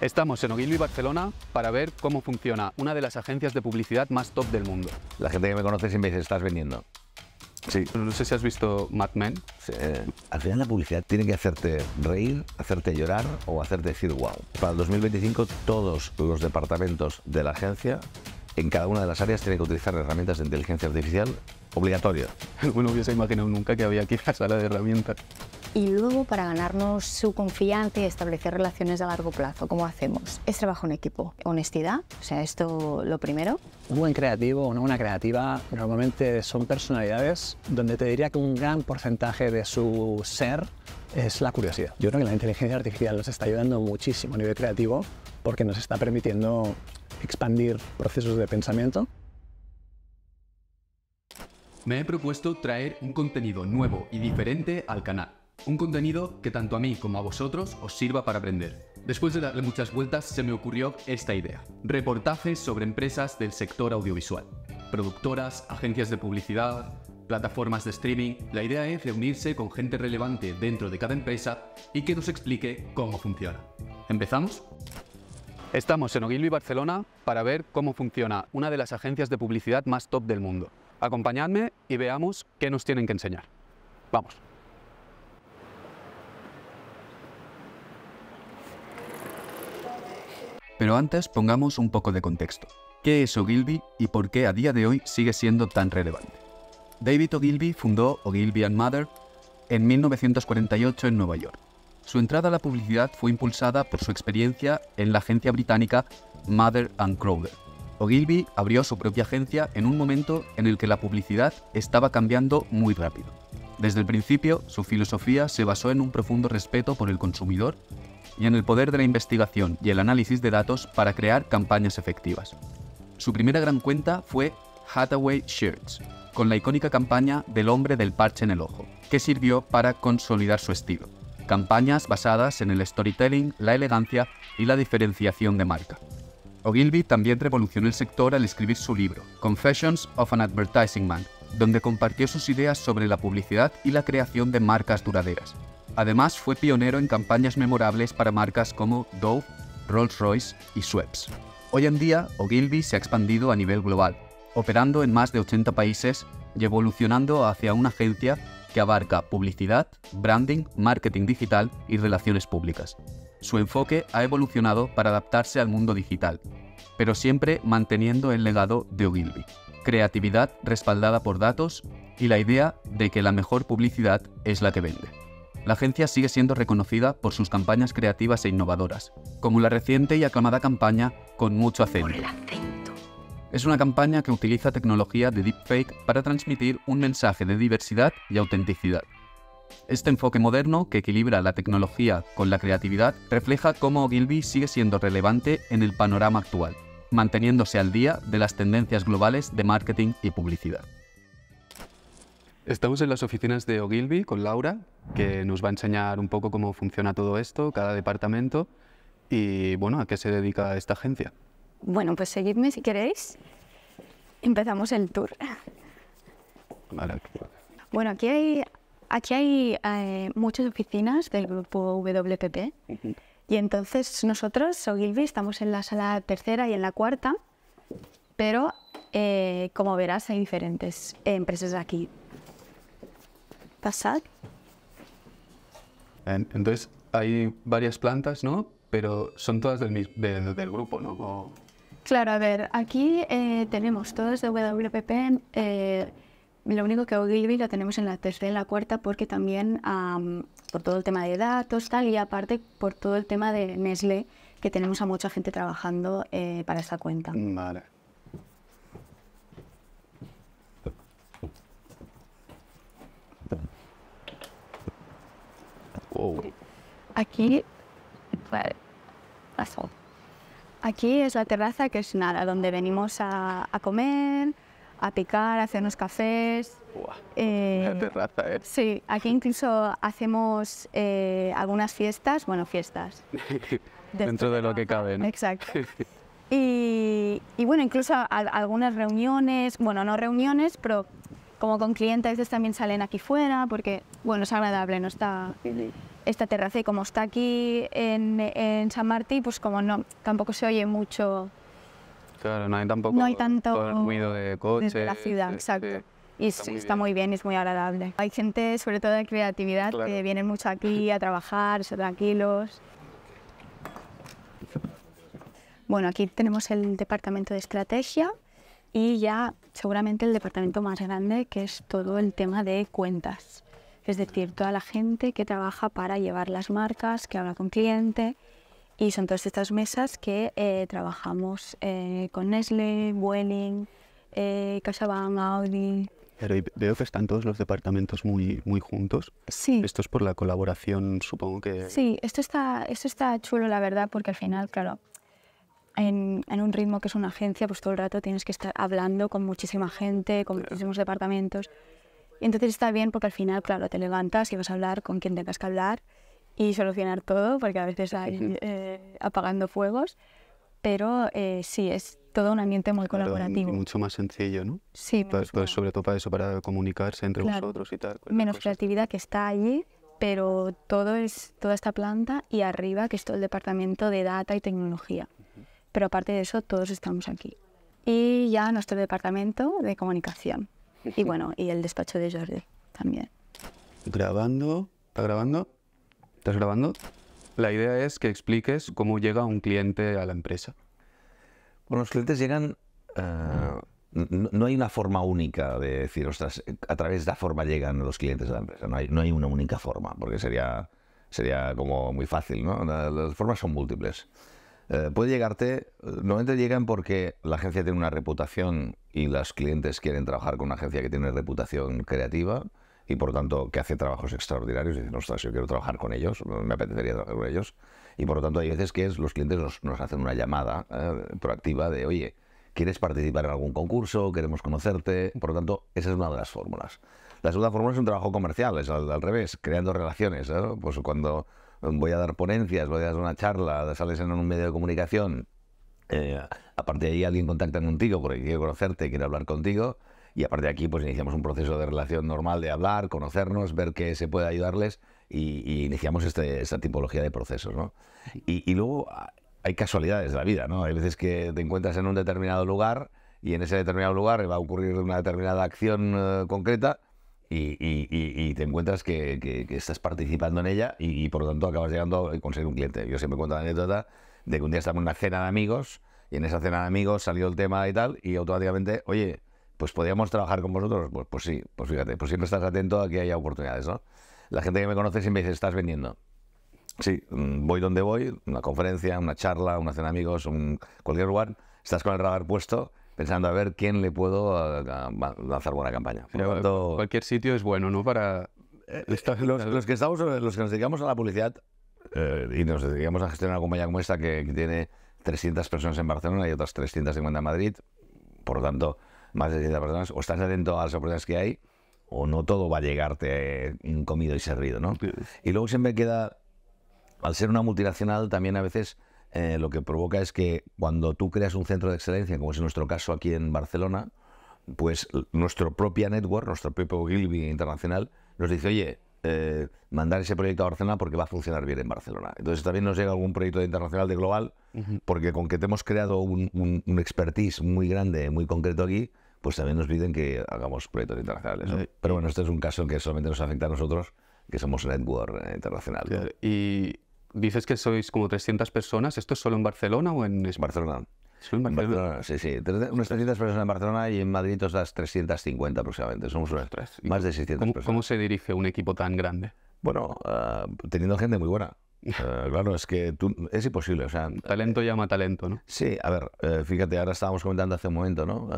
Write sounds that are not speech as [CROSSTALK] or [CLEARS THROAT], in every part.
Estamos en Ogilvy, Barcelona, para ver cómo funciona una de las agencias de publicidad más top del mundo. La gente que me conoce siempre dice, estás vendiendo. Sí. No sé si has visto Mad Men. Eh, al final la publicidad tiene que hacerte reír, hacerte llorar o hacerte decir wow. Para el 2025 todos los departamentos de la agencia en cada una de las áreas tienen que utilizar herramientas de inteligencia artificial obligatorio. No hubiese imaginado nunca que había aquí la sala de herramientas. Y luego, para ganarnos su confianza y establecer relaciones a largo plazo, ¿cómo hacemos? Es trabajo en equipo, honestidad, o sea, esto lo primero. Un buen creativo o una creativa normalmente son personalidades donde te diría que un gran porcentaje de su ser es la curiosidad. Yo creo que la inteligencia artificial nos está ayudando muchísimo a nivel creativo porque nos está permitiendo expandir procesos de pensamiento me he propuesto traer un contenido nuevo y diferente al canal. Un contenido que tanto a mí como a vosotros os sirva para aprender. Después de darle muchas vueltas se me ocurrió esta idea. Reportajes sobre empresas del sector audiovisual. Productoras, agencias de publicidad, plataformas de streaming. La idea es reunirse con gente relevante dentro de cada empresa y que nos explique cómo funciona. ¿Empezamos? Estamos en Ogilvy, Barcelona, para ver cómo funciona una de las agencias de publicidad más top del mundo. Acompañadme y veamos qué nos tienen que enseñar. Vamos. Pero antes pongamos un poco de contexto. ¿Qué es Ogilvy y por qué a día de hoy sigue siendo tan relevante? David Ogilvy fundó Ogilvy ⁇ Mother en 1948 en Nueva York. Su entrada a la publicidad fue impulsada por su experiencia en la agencia británica Mather ⁇ Crowder, Ogilvy abrió su propia agencia en un momento en el que la publicidad estaba cambiando muy rápido. Desde el principio, su filosofía se basó en un profundo respeto por el consumidor y en el poder de la investigación y el análisis de datos para crear campañas efectivas. Su primera gran cuenta fue Hathaway Shirts, con la icónica campaña del hombre del parche en el ojo, que sirvió para consolidar su estilo. Campañas basadas en el storytelling, la elegancia y la diferenciación de marca. Ogilvy también revolucionó el sector al escribir su libro, Confessions of an Advertising Man, donde compartió sus ideas sobre la publicidad y la creación de marcas duraderas. Además, fue pionero en campañas memorables para marcas como Dove, Rolls-Royce y Schweppes. Hoy en día, Ogilvy se ha expandido a nivel global, operando en más de 80 países y evolucionando hacia una agencia que abarca publicidad, branding, marketing digital y relaciones públicas. Su enfoque ha evolucionado para adaptarse al mundo digital, pero siempre manteniendo el legado de Ogilvy. Creatividad respaldada por datos y la idea de que la mejor publicidad es la que vende. La agencia sigue siendo reconocida por sus campañas creativas e innovadoras, como la reciente y aclamada campaña Con mucho acento. Es una campaña que utiliza tecnología de deepfake para transmitir un mensaje de diversidad y autenticidad. Este enfoque moderno, que equilibra la tecnología con la creatividad, refleja cómo Ogilvy sigue siendo relevante en el panorama actual, manteniéndose al día de las tendencias globales de marketing y publicidad. Estamos en las oficinas de Ogilvy con Laura, que nos va a enseñar un poco cómo funciona todo esto, cada departamento y bueno, a qué se dedica esta agencia. Bueno, pues seguidme si queréis. Empezamos el tour. Bueno, aquí hay aquí hay eh, muchas oficinas del grupo WPP y entonces nosotros, o estamos en la sala tercera y en la cuarta, pero eh, como verás hay diferentes empresas aquí. Pasad. Entonces hay varias plantas, ¿no? Pero son todas del, grupo, ¿no? Claro, a ver, aquí eh, tenemos todas de WPP lo único que hoy lo tenemos en la tercera y la cuarta porque también por todo el tema de datos tal y aparte por todo el tema de Nestlé que tenemos a mucha gente trabajando eh, para esta cuenta. Mm, vale. Aquí, aquí es la terraza que es nada, donde venimos a comer, a picar, a hacernos cafés. Buah, terraza, eh, ¿eh? Sí, aquí incluso hacemos eh, algunas fiestas, bueno, fiestas. [LAUGHS] Dentro de lo que cabe, Exacto. [LAUGHS] Y, bueno, incluso algunas reuniones, bueno, no reuniones, pero como con clientes, veces también salen aquí fuera, porque, bueno, es agradable, ¿no? Está esta terraza y como está aquí en, en San Martín, pues como no, tampoco se oye mucho no hay tampoco no hay tanto ruido de coches. De la ciudad, este, exacto. Y está, muy, bien. es muy agradable. Hay gente, sobre todo de creatividad, que vienen mucho aquí a trabajar, son tranquilos. Bueno, aquí tenemos el departamento de estrategia y ya seguramente el departamento más grande, que es todo el tema de cuentas. Es decir, toda la gente que trabaja para llevar las marcas, que habla con cliente, y son todas estas mesas que eh, trabajamos eh, con Nestlé, Vueling, eh, CaixaBank, Audi. Pero veo que están todos los departamentos muy, muy juntos. Sí. Esto es por la colaboración, supongo que... Sí, esto está, esto está chulo, la verdad, porque al final, claro, en, en, un ritmo que es una agencia, pues todo el rato tienes que estar hablando con muchísima gente, con muchísimos departamentos. Y entonces está bien porque al final, claro, te levantas y vas a hablar con quien tengas que hablar y solucionar todo, porque a veces hay eh, apagando fuegos, pero eh, sí, es todo un ambiente muy colaborativo. mucho más sencillo, ¿no? Sí. Pues, pues sobre todo para eso, para comunicarse entre nosotros vosotros y tal. Menos creatividad que está allí, pero todo es toda esta planta y arriba, que es todo el departamento de data y tecnología. Pero aparte de eso, todos estamos aquí. Y ya nuestro departamento de comunicación. Y [LAUGHS] bueno, y el despacho de Jordi también. Grabando, ¿está grabando? ¿Estás grabando? La idea es que expliques cómo llega un cliente a la empresa. Bueno, los clientes llegan... Eh, no, hay una forma única de decir, ostras, a través de la forma llegan los clientes a la empresa. No hay, una única forma, porque sería, sería como muy fácil, ¿no? Las, formas son múltiples. Eh, puede llegarte, normalmente llegan porque la agencia tiene una reputación y los clientes quieren trabajar con una agencia que tiene reputación creativa y por tanto que hace trabajos extraordinarios y no ostras, yo quiero trabajar con ellos, me apetecería trabajar con ellos. Y por lo tanto hay veces que los clientes nos, hacen una llamada eh, proactiva de, oye, ¿quieres participar en algún concurso? ¿Queremos conocerte? Por lo tanto, esa es una de las fórmulas. La segunda fórmula es un trabajo comercial, es al, revés, creando relaciones. ¿eh? Pues cuando voy a dar ponencias, voy a dar una charla, sales en un medio de comunicación, eh, aparte de ahí alguien contacta contigo porque quiere conocerte, quiere hablar contigo, y aparte de aquí pues iniciamos un proceso de relación normal, de hablar, conocernos, ver qué se puede ayudarles y, iniciamos este, esta tipología de procesos. ¿no? Y, luego ah, hay casualidades de la vida, ¿no? Hay veces que te encuentras en un determinado lugar y en ese determinado lugar va a ocurrir una determinada acción eh, concreta y, te encuentras que, estás participando en ella y, por lo tanto acabas llegando a conseguir un cliente. Yo siempre cuento la anécdota de que un día estamos en una cena de amigos y en esa cena de amigos salió el tema y tal y automáticamente, oye, pues podríamos trabajar con vosotros. Pues, pues sí, pues fíjate, pues siempre estás atento a que haya oportunidades, ¿no? La gente que me conoce siempre dice, estás vendiendo. Sí, mm, voy donde voy, una conferencia, una charla, una cena de amigos, un, cualquier lugar, estás con el radar puesto pensando a ver quién le puedo lanzar buena campaña. cualquier sitio es bueno, ¿no? Para... Eh, eh, los, que estamos, los que nos dedicamos a la publicidad eh, y nos dedicamos a gestionar una compañía como esta que, que tiene 300 personas en Barcelona y otras 350 en Madrid, por lo tanto, más de 70 personas, o estás atento a las oportunidades que hay, o no todo va a llegarte comido y servido, ¿no? Y luego siempre queda, al ser una multinacional, también a veces eh, lo que provoca es que cuando tú creas un centro de excelencia, como es nuestro caso aquí en Barcelona, pues nuestro propia network, nuestro propio Gilby internacional, nos dice, oye, eh, mandar ese proyecto a Barcelona porque va a funcionar bien en Barcelona. Entonces también nos llega algún proyecto internacional de global, porque con que te hemos creado un, expertise muy grande, muy concreto aquí, pues también nos piden que hagamos proyectos internacionales. Eh, Pero bueno, este es un caso que solamente nos afecta a nosotros, que somos network eh, internacional. Y dices que sois como 300 personas, ¿esto es solo en Barcelona o en España? Barcelona sí, sí. Unas 300 personas en Barcelona y en Madrid las 350 aproximadamente. Somos unas tres. Más de 600 personas. ¿Cómo se dirige un equipo tan grande? Bueno, eh, teniendo gente muy buena. [LAUGHS] Eh, claro, es que es imposible. O sea, talento eh, llama talento, ¿no? Sí, a ver, fíjate, ahora estábamos comentando hace un momento, ¿no?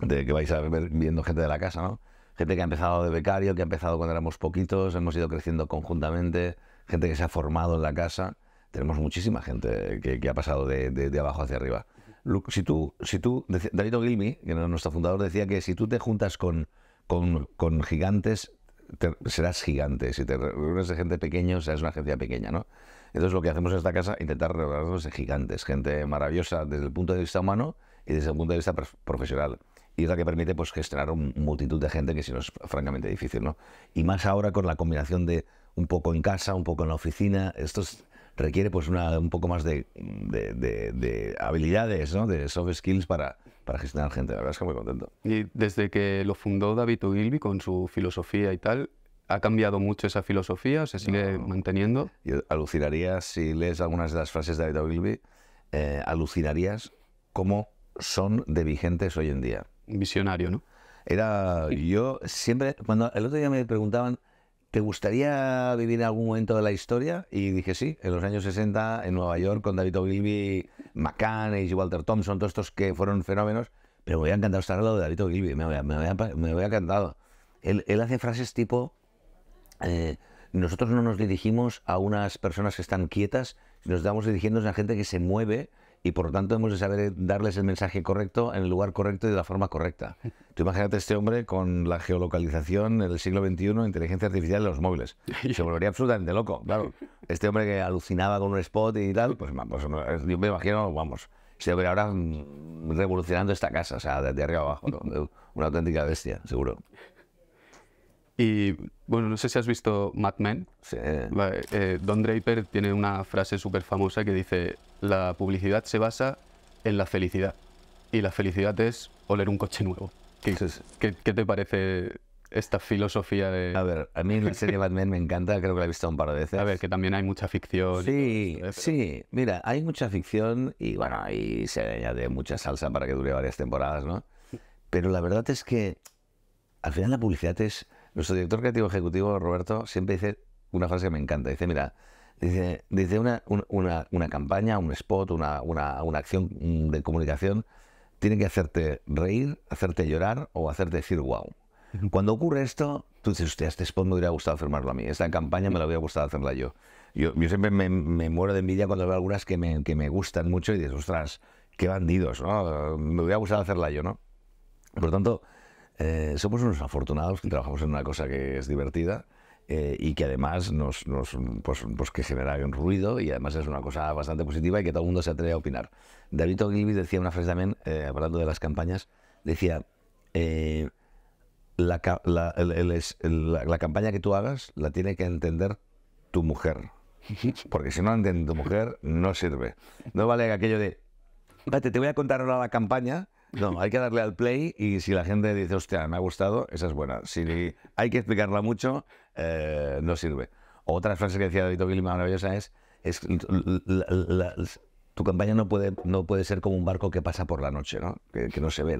de que vais a ver viendo gente de la casa, ¿no? Gente que ha empezado de becario, que ha empezado cuando éramos poquitos, hemos ido creciendo conjuntamente, gente que se ha formado en la casa tenemos muchísima gente que, ha pasado de, abajo hacia arriba. Luke, si tú, si tú, Gilmi, que era nuestro fundador, decía que si tú te juntas con, con, gigantes, serás gigante. Si te reúnes de gente pequeña, serás una agencia pequeña, ¿no? Entonces lo que hacemos en esta casa intentar reunirnos de gigantes, gente maravillosa desde el punto de vista humano y desde el punto de vista profesional. Y es la que permite pues, gestionar un multitud de gente que si no es francamente difícil, ¿no? Y más ahora con la combinación de un poco en casa, un poco en la oficina, esto es, requiere pues una, un poco más de, de, habilidades, ¿no? de soft skills para, para gestionar gente. La verdad es que muy contento. Y desde que lo fundó David Ogilvy con su filosofía y tal, ¿ha cambiado mucho esa filosofía? ¿Se sigue manteniendo? Yo alucinarías, si lees algunas de las frases de David Ogilvy, eh, alucinarías cómo son de vigentes hoy en día. Visionario, ¿no? Era yo siempre, cuando el otro día me preguntaban ¿te gustaría vivir en algún momento de la historia? Y dije sí, en los años 60 en Nueva York con David Ogilvy, McCann y Walter Thompson, todos estos que fueron fenómenos, pero me a encantado estar al lado de David Ogilvy, me hubiera, a encantar. encantado. Él, hace frases tipo, eh, nosotros no nos dirigimos a unas personas que están quietas, nos estamos dirigiendo a gente que se mueve y por lo tanto hemos de saber darles el mensaje correcto en el lugar correcto y de la forma correcta. Tú imagínate este hombre con la geolocalización en el siglo XXI, inteligencia artificial en los móviles. Se volvería absolutamente loco, claro. Este hombre que alucinaba con un spot y tal, pues, pues yo me imagino, vamos, se este volverá ahora mm, revolucionando esta casa, o sea, de, arriba abajo, [LAUGHS] una auténtica bestia, seguro. Y bueno, no sé si has visto Mad Men. Eh, Don Draper tiene una frase súper famosa que dice, la publicidad se basa en la felicidad. Y la felicidad es oler un coche nuevo. ¿Qué, te parece esta filosofía de... A ver, a mí la serie Men me encanta, creo que la he visto un par de veces. A ver, que también hay mucha ficción. Sí, sí, mira, hay mucha ficción y bueno, ahí se añade mucha salsa para que dure varias temporadas, ¿no? Pero la verdad es que al final la publicidad es nuestro director creativo ejecutivo, Roberto, siempre dice una frase que me encanta. Dice, mira, dice, una, una, una campaña, un spot, una, una, una acción mm, de comunicación, tiene que hacerte reír, hacerte llorar o hacerte decir wow. Cuando ocurre esto, tú dices, hostia, este spot me hubiera gustado firmarlo a mí, esta campaña me la hubiera gustado hacerla yo. Yo, siempre me, muero de envidia cuando veo algunas que me, que me gustan mucho y dices, ostras, qué bandidos, ¿no? Me hubiera gustado hacerla yo, ¿no? Por lo tanto, eh, somos unos afortunados que trabajamos en una cosa que es divertida. Eh, y que además nos, pues, pues genera un ruido y además es una cosa bastante positiva y que todo el mundo se atreve a opinar. David Ogilvy decía una frase también, eh, hablando de las campañas, decía, la, campaña que tú hagas la tiene que entender tu mujer, [LAUGHS] porque si no la entiende tu mujer, no sirve. No vale aquello de, te voy a contar ahora la campaña no, hay que darle al play y si la gente dice, hostia, me ha gustado, esa es buena. Si hay que explicarla mucho, eh, no sirve. Otra frase que decía David maravillosa es, tu campaña no puede, no puede ser como un barco que pasa por la noche, Que, no se ve,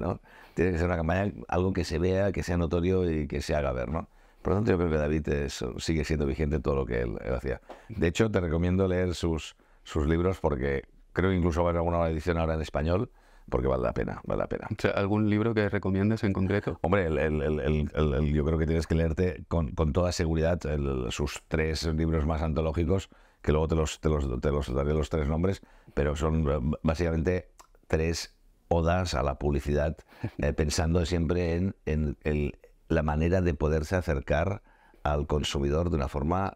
Tiene que ser una campaña, algo que se vea, que sea notorio y que se haga ver, Por lo tanto, yo creo que David sigue siendo vigente todo lo que él, hacía. De hecho, te recomiendo leer sus, sus libros porque creo que incluso va a haber alguna edición ahora en español porque vale la pena, vale la pena. ¿Algún libro que recomiendes en concreto? [LAUGHS] Hombre, yo creo que tienes que leerte con, toda seguridad sus tres libros más antológicos, que luego te los, te los, daré los tres nombres, pero son eh, básicamente tres odas a la publicidad, eh, [LAUGHS] pensando siempre en, la manera de poderse acercar al consumidor de una forma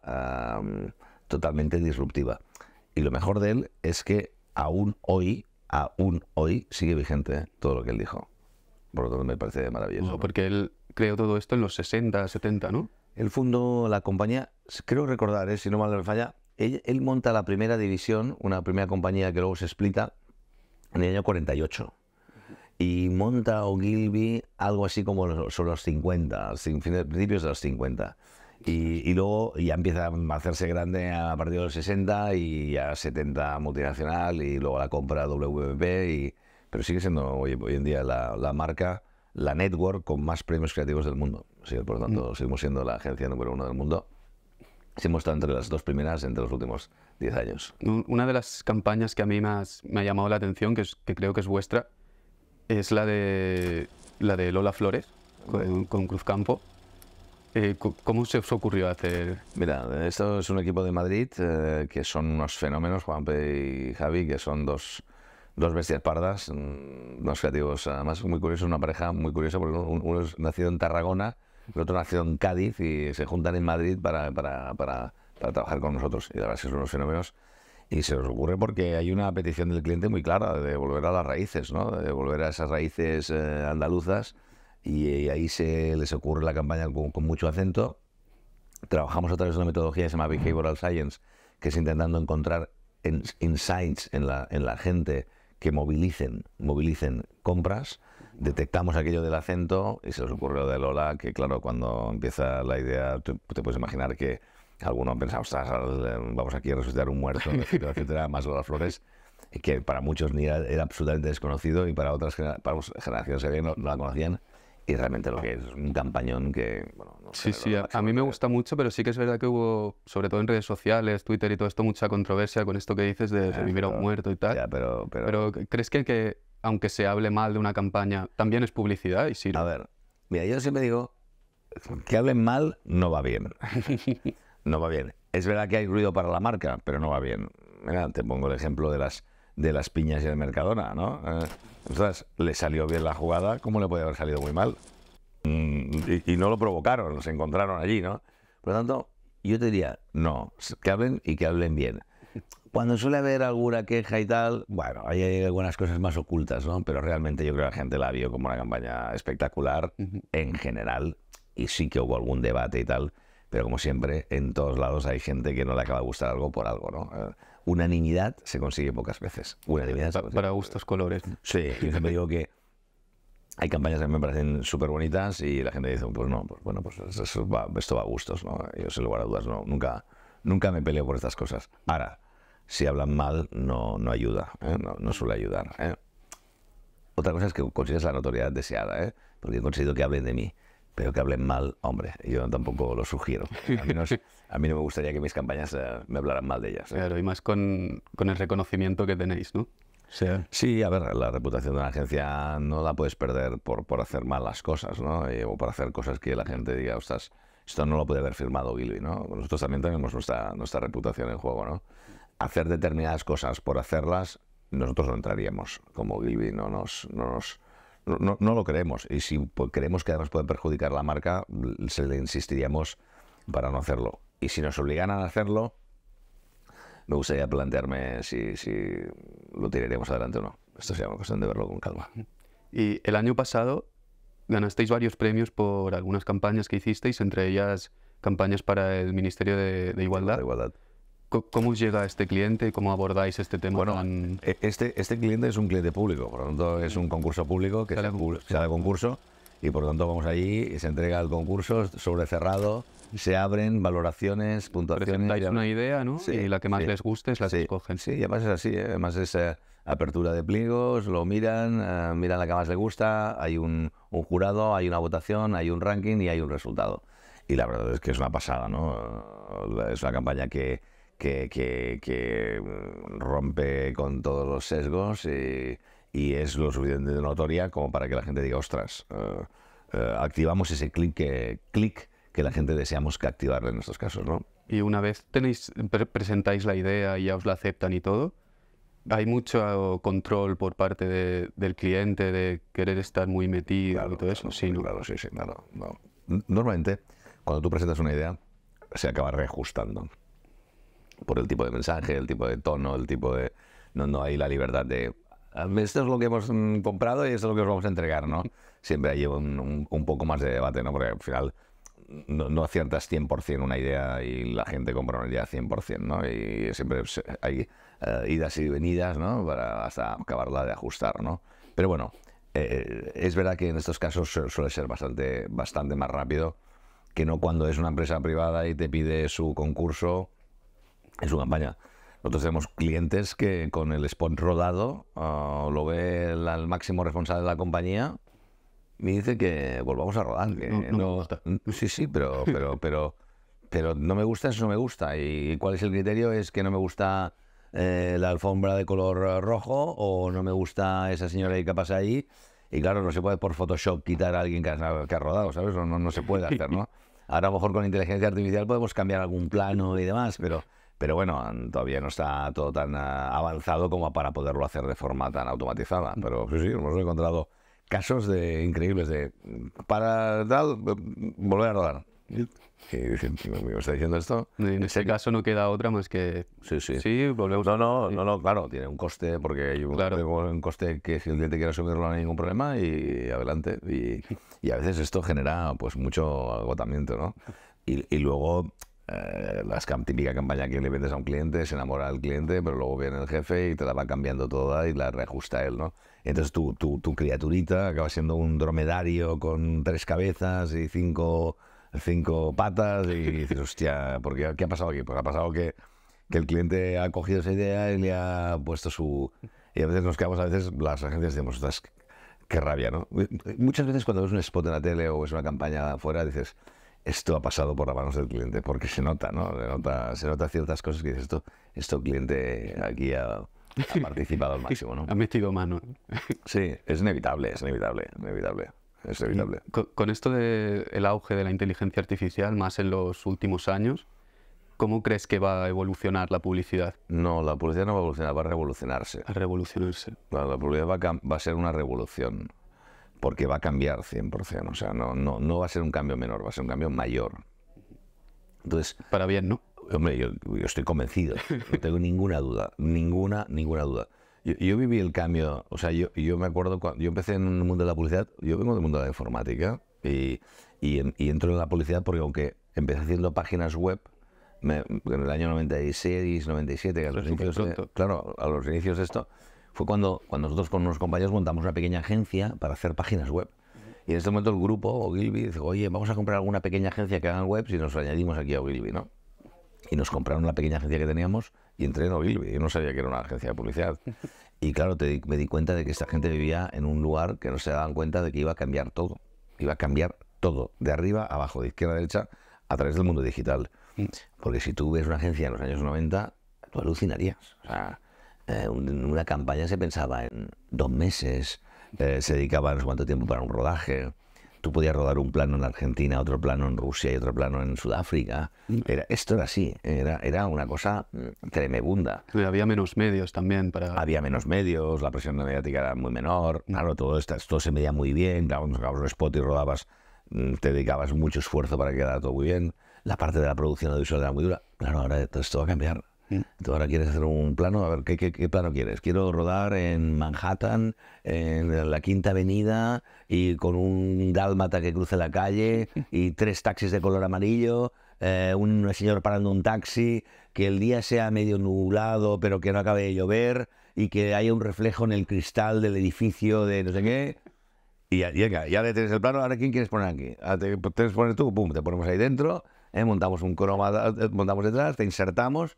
totalmente disruptiva. Y lo mejor de él es que aún hoy aún hoy sigue vigente todo lo que él dijo. Por lo tanto, me parece maravilloso. Porque él creó todo esto en los 60, 70, ¿no? El fundó la compañía, creo recordar, ¿eh? si no mal me falla, él, monta la primera división, una primera compañía que luego se explica, en el año 48. Y monta Ogilvy algo así como sobre los 50, principios de los 50. Y, luego ya empieza a hacerse grande a partir de los 60 y a 70 multinacional y luego la compra WPP pero sigue siendo hoy, en día la, marca, la network con más premios creativos del mundo. por lo tanto, mm. seguimos siendo la agencia número uno del mundo. hemos estado entre las dos primeras entre los últimos 10 años. Una de las campañas que a mí más me ha llamado la atención, que, creo que es vuestra, es la de, la de Lola Flores con, con Cruzcampo. Eh, ¿Cómo se os ocurrió hacer...? Mira, esto es un equipo de Madrid eh, que son unos fenómenos, Juanpe y Javi, que son dos, dos bestias pardas, mm, dos creativos. Además, muy curioso, una pareja muy curiosa, porque uno, es nacido en Tarragona, el otro nacido en Cádiz y se juntan en Madrid para, para, para, trabajar con nosotros. Y la verdad es que son unos fenómenos. Y se os ocurre porque hay una petición del cliente muy clara de volver a las raíces, ¿no? de volver a esas raíces eh, andaluzas y eh, ahí se les ocurre la campaña con, mucho acento. Trabajamos a través de una metodología que se llama Behavioral Science, que es intentando encontrar insights en la, en la gente que movilicen, movilicen compras. Detectamos aquello del acento y se les ocurrió de Lola que, claro, cuando empieza la idea, te, puedes imaginar que algunos pensado, eh, vamos aquí a resucitar un muerto, [LAUGHS] etcétera, más las flores, que para muchos ni era, absolutamente desconocido y para otras generaciones que no la conocían y realmente lo que es un campañón que... sí, sí, a, mí me gusta mucho, pero sí que es verdad que hubo, sobre todo en redes sociales, Twitter y todo esto, mucha controversia con esto que dices de vivir ah, a muerto y tal. pero, pero... ¿crees que, aunque se hable mal de una campaña, también es publicidad y sí A ver, mira, yo siempre digo, que hablen mal no va bien. [LAUGHS] no va bien. Es verdad que hay ruido para la marca, pero no va bien. Mira, te pongo el ejemplo de las de las piñas y el Mercadona, ¿no? Entonces, eh, le salió bien la jugada, ¿cómo le puede haber salido muy mal? Mm, y, no lo provocaron, los encontraron allí, ¿no? Por lo tanto, yo te diría, no, que hablen y que hablen bien. Cuando suele haber alguna queja y tal, bueno, hay algunas cosas más ocultas, ¿no? Pero realmente yo creo que la gente la vio como una campaña espectacular en general y sí que hubo algún debate y tal, pero como siempre, en todos lados hay gente que no le acaba de gustar algo por algo, ¿no? Eh, unanimidad se consigue pocas veces. Unanimidad para, para gustos colores. Sí, yo siempre digo que hay campañas que me parecen súper bonitas y la gente dice, pues no, pues bueno, pues esto va a gustos, ¿no? Yo sin lugar a dudas, no, nunca, nunca me peleo por estas cosas. Ahora, si hablan mal, no, no ayuda, ¿eh? no, suele ayudar. ¿eh? Otra cosa es que consigues la notoriedad deseada, ¿eh? porque he conseguido que hablen de mí pero que hablen mal, hombre, yo tampoco lo sugiero. A mí no, me gustaría que mis campañas eh, me hablaran mal de ellas. Claro, y más con, el reconocimiento que tenéis, ¿no? Sí. a ver, la reputación de una agencia no la puedes perder por, por hacer malas cosas, ¿no? o por hacer cosas que la gente diga, ostras, esto no lo puede haber firmado Gilby, ¿no? Nosotros también tenemos nuestra, nuestra reputación en juego, ¿no? Hacer determinadas cosas por hacerlas, nosotros no entraríamos como Gilby, no nos, no nos no, no lo creemos. Y si creemos que además puede perjudicar la marca, se le insistiríamos para no hacerlo. Y si nos obligan a hacerlo, me gustaría plantearme si, si lo tiraríamos adelante o no. Esto sería una cuestión de verlo con calma. Y el año pasado ganasteis varios premios por algunas campañas que hicisteis, entre ellas campañas para el Ministerio De igualdad. ¿Cómo llega este cliente? ¿Cómo abordáis este tema? Bueno, e, este, este cliente es un cliente público, por lo tanto es un concurso público que sale, de concurso, y por lo tanto vamos allí, y se entrega el concurso sobre cerrado, se abren valoraciones, puntuaciones. Presentáis una idea, ¿no? y la que más les guste es la que escogen. Sí, y además es así, ¿eh? además es eh, apertura de pliegos, lo miran, eh, miran la que más les gusta, hay un, un jurado, hay una votación, hay un ranking y hay un resultado. Y la verdad es que es una pasada, ¿no? Es una campaña que que, mm, rompe con todos los sesgos y, es lo suficiente notoria como para que la gente diga, ostras, eh, eh, activamos ese clic que, que la gente deseamos que activar en estos casos, ¿no? Y una vez tenéis, presentáis la idea y ya os la aceptan y todo, hay mucho control por parte del cliente de querer estar muy metido y todo eso. sí, claro, sí, claro. No. Normalmente, cuando tú presentas una idea, se acaba reajustando por el tipo de mensaje, el tipo de tono, el tipo de... No, no hay la libertad de... Ah, esto es lo que hemos mm, comprado y esto es lo que os vamos a entregar, ¿no? [LAUGHS] Siempre hay un, un, poco más de debate, ¿no? Porque al final no, no, aciertas 100% una idea y la gente compra una idea 100%, ¿no? Y siempre hay eh, idas y venidas, ¿no? Para hasta acabarla de ajustar, ¿no? Pero bueno, eh, es verdad que en estos casos suele ser bastante, bastante más rápido que no cuando es una empresa privada y te pide su concurso en su campaña. Nosotros tenemos clientes que con el spot rodado ah, lo ve el, máximo responsable de la compañía y dice que volvamos a rodar. [LAUGHS] Sí, sí, pero, pero, pero, pero no me gusta, eso no me gusta. ¿Y cuál es el criterio? Es que no me gusta eh, la alfombra de color rojo o no me gusta esa señora que pasa ahí. Y claro, no se puede por Photoshop quitar a alguien que ha, que ha rodado, ¿sabes? No, no se puede hacer, ¿no? [LAUGHS] Ahora a lo mejor con inteligencia artificial podemos cambiar algún plano y demás, pero pero bueno, todavía no está todo tan eh, avanzado como para poderlo hacer de forma tan automatizada. Mm. Pero sí, sí, hemos encontrado casos de increíbles de para tal, volver a rodar. Y ¿Me está diciendo esto? En ese caso no queda otra más que... Sí, sí. Sí, No, no, no, claro, tiene un coste, porque hay un, un coste que si el cliente quiere asumirlo no hay ningún problema y adelante. Y, a veces esto genera pues mucho agotamiento, ¿no? y luego eh, la típica campaña que le vendes a un cliente, se enamora al cliente, pero luego viene el jefe y te la va cambiando toda y la reajusta él, ¿no? Entonces tu, tu, criaturita acaba siendo un dromedario con tres cabezas y cinco, patas y, dices, hostia, qué, ha pasado aquí? Pues ha pasado que, el cliente ha cogido esa idea y le ha puesto su... Y a veces nos quedamos, a veces las agencias decimos, ostras, qué rabia, ¿no? Muchas veces cuando ves un spot en la tele o ves una campaña afuera dices esto ha pasado por las manos del cliente, porque se nota, ¿no? Se nota, ciertas cosas que dices, esto, esto cliente aquí ha, participado al máximo, ¿no? [LAUGHS] Ha metido mano. sí, es inevitable, es inevitable, inevitable. Es inevitable. Con, esto del auge de la inteligencia artificial, más en los últimos años, ¿cómo crees que va a evolucionar la publicidad? No, la publicidad no va a evolucionar, va a revolucionarse. A revolucionarse. La, publicidad va va a ser una revolución porque va a cambiar 100%, o sea, no, no, no va a ser un cambio menor, va a ser un cambio mayor. Entonces, Para bien, ¿no? Hombre, yo, estoy convencido, no tengo ninguna duda, ninguna, ninguna duda. Yo, viví el cambio, o sea, yo, yo me acuerdo cuando yo empecé en el mundo de la publicidad, yo vengo del mundo de la informática y, y, entro en la publicidad porque aunque empecé haciendo páginas web, en el año 96, 97, claro, a los inicios de esto, fue cuando, cuando nosotros con unos compañeros montamos una pequeña agencia para hacer páginas web. Y en este momento el grupo, Ogilvy, dice, oye, vamos a comprar alguna pequeña agencia que haga web y nos añadimos aquí a Ogilvy, ¿no? Y nos compraron la pequeña agencia que teníamos y entré en Ogilvy. Yo no sabía que era una agencia de publicidad. [LAUGHS] Y claro, me di cuenta de que esta gente vivía en un lugar que no se daban cuenta de que iba a cambiar todo. Iba a cambiar todo, de arriba abajo, de izquierda a derecha, a través del mundo digital. Mm. Porque si tú ves una agencia en los años 90, tú alucinarías. O sea, eh, en una campaña se pensaba en dos meses, eh, se dedicaba no sé cuánto tiempo para un rodaje. Tú podías rodar un plano en Argentina, otro plano en Rusia y otro plano en Sudáfrica. Mm. Era, esto era así, era, era una cosa mm, tremebunda. había menos medios también para... Había menos medios, la presión mediática era muy menor, mm. claro, todo esto, se medía muy bien, grababas un spot y rodabas, te dedicabas mucho esfuerzo para que quedara todo muy bien, la parte de la producción audiovisual era muy dura. Claro, ahora todo esto va a cambiar. Tú ahora quieres hacer un plano, a ver, ¿qué, plano quieres? Quiero rodar en Manhattan, en la Quinta Avenida, y con un dálmata que cruce la calle, [LAUGHS] y tres taxis de color amarillo, eh, un señor parando un taxi, que el día sea medio nublado, pero que no acabe de llover, y que haya un reflejo en el cristal del edificio de no sé qué. Y ya, ya, le tienes el plano, ahora ¿quién quieres poner aquí? Ah, pues, te, pones tú, pum, te ponemos ahí dentro, eh, montamos un croma, eh, montamos detrás, te insertamos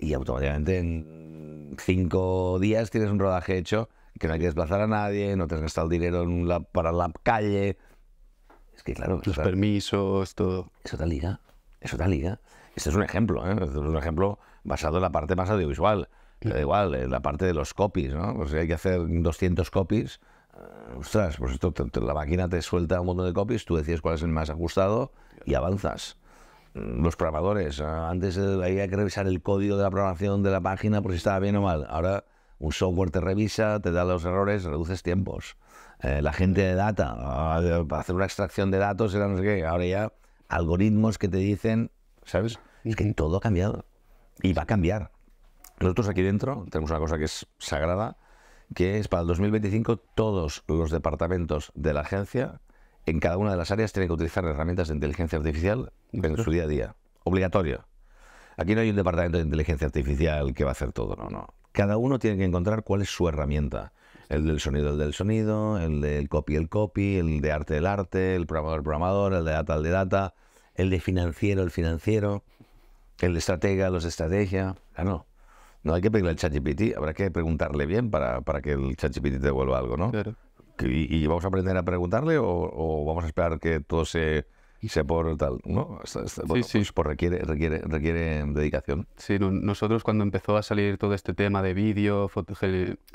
y automáticamente en cinco días tienes un rodaje hecho que no hay que desplazar a nadie, no tienes que gastar el dinero en para la calle. Es que claro... Los permisos, todo. Eso te liga, eso te liga. Este es un ejemplo, ¿eh? Este es un ejemplo basado en la parte más audiovisual. Pero igual, en la parte de los copies, ¿no? Pues si hay que hacer 200 copies, ah, ostras, pues esto, la máquina te suelta un montón de copies, tú decides cuál es el más ajustado y avanzas los programadores, ah, antes eh, había que revisar el código de la programación de la página por si estaba bien o mal. Ahora un software te revisa, te da los errores, reduces tiempos. Eh, la gente de data, ah, para hacer una extracción de datos era no sé qué. Ahora ya algoritmos que te dicen, ¿sabes? Es que todo ha cambiado y va a cambiar. Nosotros aquí dentro tenemos una cosa que es sagrada, que es para el 2025 todos los departamentos de la agencia en cada una de las áreas tiene que utilizar herramientas de inteligencia artificial en su día a día. Obligatorio. Aquí no hay un departamento de inteligencia artificial que va a hacer todo, no, no. Cada uno tiene que encontrar cuál es su herramienta. El del sonido, el del sonido, el del copy, el copy, el de arte, el arte, el programador, el programador, el de data, el de data, el de financiero, el financiero, el de estratega, los de estrategia. Ah, no. No hay que pedirle al ChatGPT, habrá que preguntarle bien para, para que el ChatGPT te devuelva algo, ¿no? Claro. ¿Y, vamos a aprender a preguntarle o, vamos a esperar que todo se, se por tal? ¿no? sí, Pues, pues requiere, requiere, dedicación. Sí, nosotros cuando empezó a salir todo este tema de vídeo,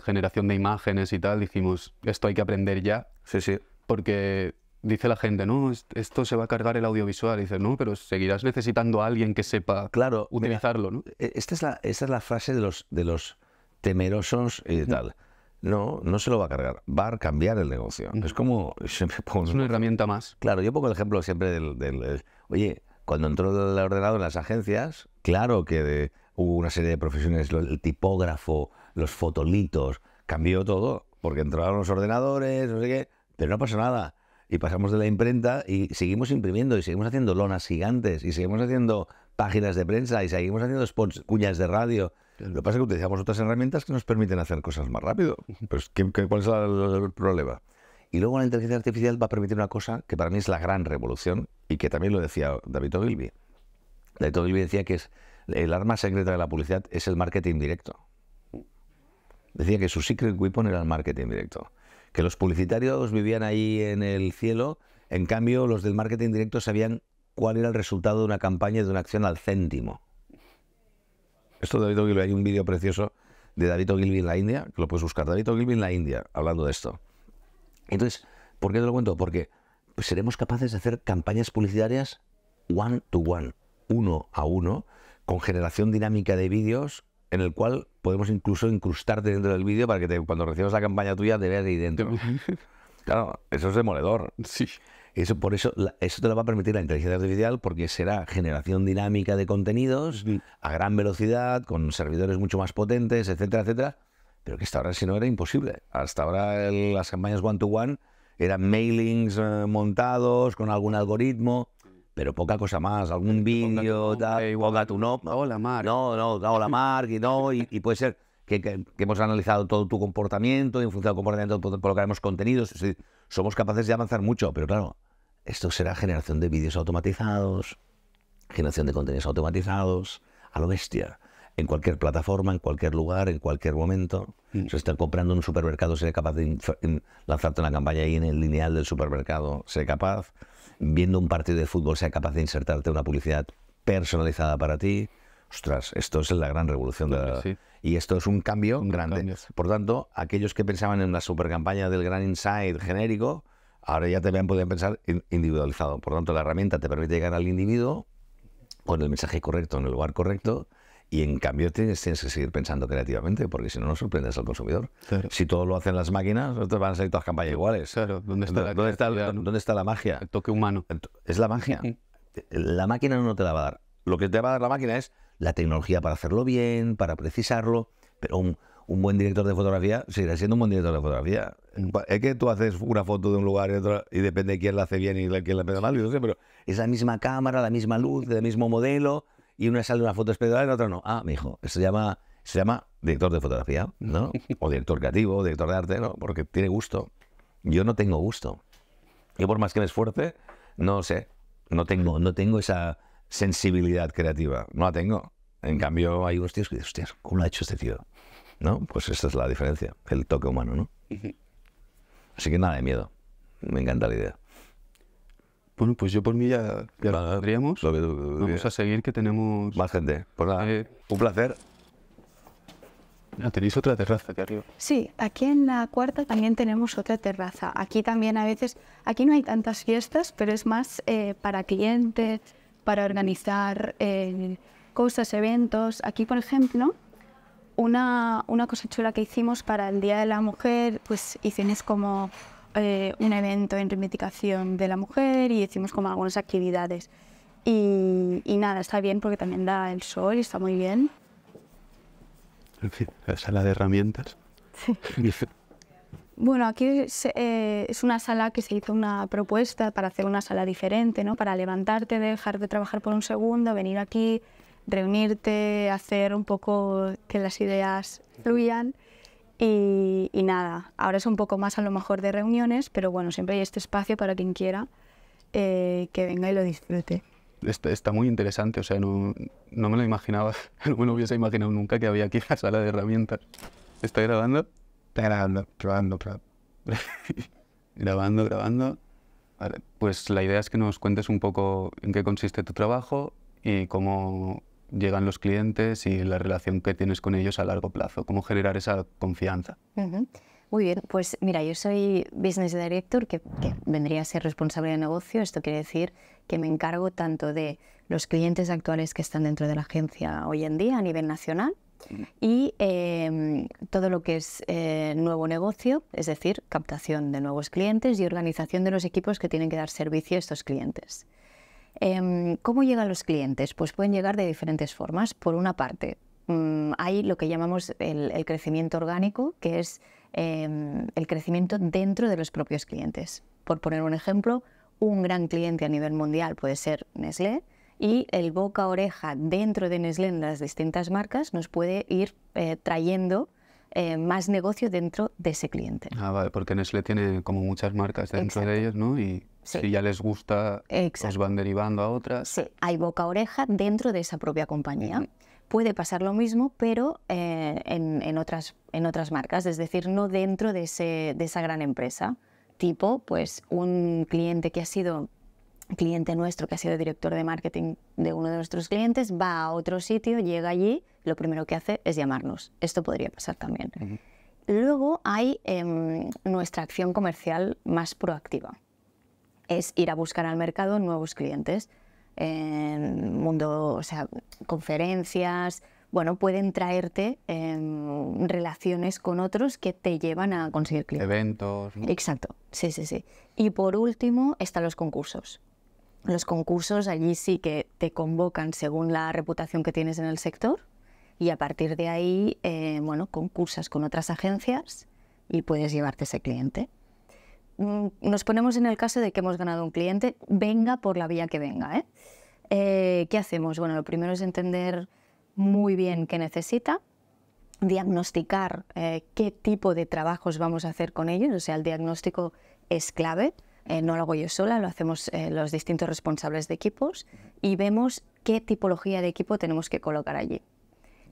generación de imágenes y tal, dijimos, esto hay que aprender ya. Sí, sí. Porque dice la gente, no, esto se va a cargar el audiovisual. no, pero seguirás necesitando a alguien que sepa eh, utilizarlo, eh, Esta es la, es la frase de los, de los temerosos y eh, tal. No, no se lo va a cargar. Va a cambiar el negocio. Es como... Es una herramienta más. Claro, yo pongo el ejemplo siempre del... Eh, oye, cuando entró el ordenador en las agencias, claro que hubo una serie de profesiones, el tipógrafo, los fotolitos, cambió todo, porque entraron los ordenadores, no sé qué, pero no pasó nada. Y pasamos de la imprenta y seguimos imprimiendo y seguimos haciendo lonas gigantes y seguimos haciendo páginas de prensa y seguimos haciendo spots, cuñas de radio lo que pasa es que utilizamos otras herramientas que nos permiten hacer cosas más rápido. Pues, cuál es el problema? Y luego la inteligencia artificial va a permitir una cosa que para mí es la gran revolución y que también lo decía David Ogilvy. David Ogilvy decía que es el arma secreta de la publicidad es el marketing directo. Decía que su secret weapon era el marketing directo. Que los publicitarios vivían ahí en el cielo, en cambio los del marketing directo sabían cuál era el resultado de una campaña de una acción al céntimo. Esto David Ogilvy, hay un vídeo precioso de David Ogilvy en la India, que lo puedes buscar, David Ogilvy en la India, hablando de esto. Entonces, ¿por qué te lo cuento? Porque pues, seremos capaces de hacer campañas publicitarias one to one, uno a uno, con generación dinámica de vídeos en el cual podemos incluso incrustarte dentro del vídeo para que te, cuando recibas la campaña tuya te veas ahí dentro. Claro, eso es demoledor. Sí. Eso, por eso, eso te lo va a permitir la inteligencia artificial porque será generación dinámica de contenidos a gran velocidad, con servidores mucho más potentes, etcétera, etcétera. Pero que hasta ahora si no era imposible. Hasta ahora las campañas one-to-one eran mailings eh, montados con algún algoritmo pero poca cosa más, algún vídeo, tal, igual no. Hola, Mark. No, no, hola, Mark, y no, y, puede ser que, hemos analizado todo tu comportamiento, y en función del comportamiento pues, colocaremos contenidos. somos capaces de avanzar mucho, pero claro, esto será generación de vídeos automatizados, generación de contenidos automatizados, a lo bestia. En cualquier plataforma, en cualquier lugar, en cualquier momento. Mm. Si estás comprando en un supermercado, seré capaz de lanzarte una campaña ahí en el lineal del supermercado, seré capaz. Viendo un partido de fútbol, seré capaz de insertarte una publicidad personalizada para ti ostras, esto es la gran revolución de la... Y esto es un cambio grande. Por tanto, aquellos que pensaban en la supercampaña del gran insight genérico, ahora ya también pueden pensar individualizado. Por tanto, la herramienta te permite llegar al individuo con el mensaje correcto, en el lugar correcto, y en cambio tienes, que seguir pensando creativamente, porque si no, no sorprendes al consumidor. Si todo lo hacen las máquinas, van a salir todas campañas iguales. ¿dónde está, la, ¿dónde está la magia? El toque humano. Es la magia. La máquina no te la va a dar. Lo que te va a dar la máquina es la tecnología para hacerlo bien, para precisarlo, pero un, buen director de fotografía seguirá siendo un buen director de fotografía. Mm. Es que tú haces una foto de un lugar y otra, y depende quién la hace bien y quién la hace mal, sé, pero es la misma cámara, la misma luz, el mismo modelo, y una sale una foto espectacular y la otra no. Ah, mi hijo, se llama, se llama director de fotografía, ¿no? [LAUGHS] O director creativo, director de arte, ¿no? Porque tiene gusto. Yo no tengo gusto. Yo por más que me esfuerce, no sé, no tengo, no tengo esa, sensibilidad creativa. No la tengo. En mm. cambio, hay unos tíos que dicen, hostias, ¿cómo lo ha hecho este tío? ¿No? Pues esta es la diferencia, el toque humano, ¿no? Así que nada de miedo. Me encanta la idea. Bueno, pues yo por mí ya, lo Vamos a seguir que tenemos... Más gente. por pues nada, eh. un placer. Ah, ¿Tenéis otra terraza aquí arriba? Sí, aquí en la cuarta también tenemos otra terraza. Aquí también a veces, aquí no hay tantas fiestas, pero es más eh, para clientes, para organizar eh, cosas, eventos. Aquí, por ejemplo, una, una, cosa chula que hicimos para el Día de la Mujer, pues hicimos como eh, un evento en reivindicación de la mujer y hicimos como algunas actividades. Y, y nada, está bien porque también da el sol y está muy bien. En fin, la sala de herramientas. Sí. Bueno, aquí eh, es una sala que se hizo una propuesta para hacer una sala diferente, ¿no? Para levantarte, dejar de trabajar por un segundo, venir aquí, reunirte, hacer un poco que las ideas fluyan y, nada. Ahora es un poco más a lo mejor de reuniones, pero bueno, siempre hay este espacio para quien quiera eh, que venga y lo disfrute. Este, está, muy interesante, o sea, no, me lo imaginaba, [LAUGHS] no me lo hubiese imaginado nunca que había aquí la sala de herramientas. ¿Está grabando? Está [LAUGHS] grabando, grabando, grabando. grabando, grabando. pues la idea es que nos cuentes un poco en qué consiste tu trabajo y cómo llegan los clientes y la relación que tienes con ellos a largo plazo, cómo generar esa confianza. Muy bien, pues mira, yo soy Business Director, que, vendría a ser responsable de negocio. Esto quiere decir que me encargo tanto de los clientes actuales que están dentro de la agencia hoy en día a nivel nacional, y em, todo lo que es eh, nuevo negocio, es decir, captación de nuevos clientes y organización de los equipos que tienen que dar servicio a estos clientes. Em, ¿Cómo llegan los clientes? Pues pueden llegar de diferentes formas. Por una parte, mm, hay lo que llamamos el, el crecimiento orgánico, que es em, el crecimiento dentro de los propios clientes. Por poner un ejemplo, un gran cliente a nivel mundial puede ser Nestlé, y el boca-oreja dentro de Nestlé en las distintas marcas nos puede ir eh, trayendo eh, más negocio dentro de ese cliente. Ah, vale, porque Nestlé tiene como muchas marcas dentro de ellos, ¿no? Y si ya les gusta, pues Exacto. os van derivando a otras. Sí, hay boca-oreja dentro de esa propia compañía. Puede pasar lo mismo, pero eh, en, otras, en otras marcas, es decir, no dentro de, de esa gran empresa. Tipo, pues un cliente que ha sido cliente nuestro que ha sido director de marketing de uno de nuestros clientes va a otro sitio, llega allí, lo primero que hace es llamarnos. Esto podría pasar también. Luego hay em, nuestra acción comercial más proactiva. Es ir a buscar al mercado nuevos clientes. En mundo, o sea, conferencias, bueno, pueden traerte em, relaciones con otros que te llevan a conseguir clientes. Eventos. Exacto, sí, sí, sí. Y por último están los concursos los concursos allí sí que te convocan según la reputación que tienes en el sector y a partir de ahí, eh, concursas con otras agencias y puedes llevarte ese cliente. Mm, nos ponemos en el caso de que hemos ganado un cliente, venga por la vía que venga. ¿eh? Eh, qué hacemos? Bueno, lo primero es entender muy bien qué necesita, diagnosticar qué tipo de trabajos vamos a hacer con ellos, o sea, el diagnóstico es clave. Eh, no lo hago yo sola, lo hacemos eh, los distintos responsables de equipos y vemos qué tipología de equipo tenemos que colocar allí.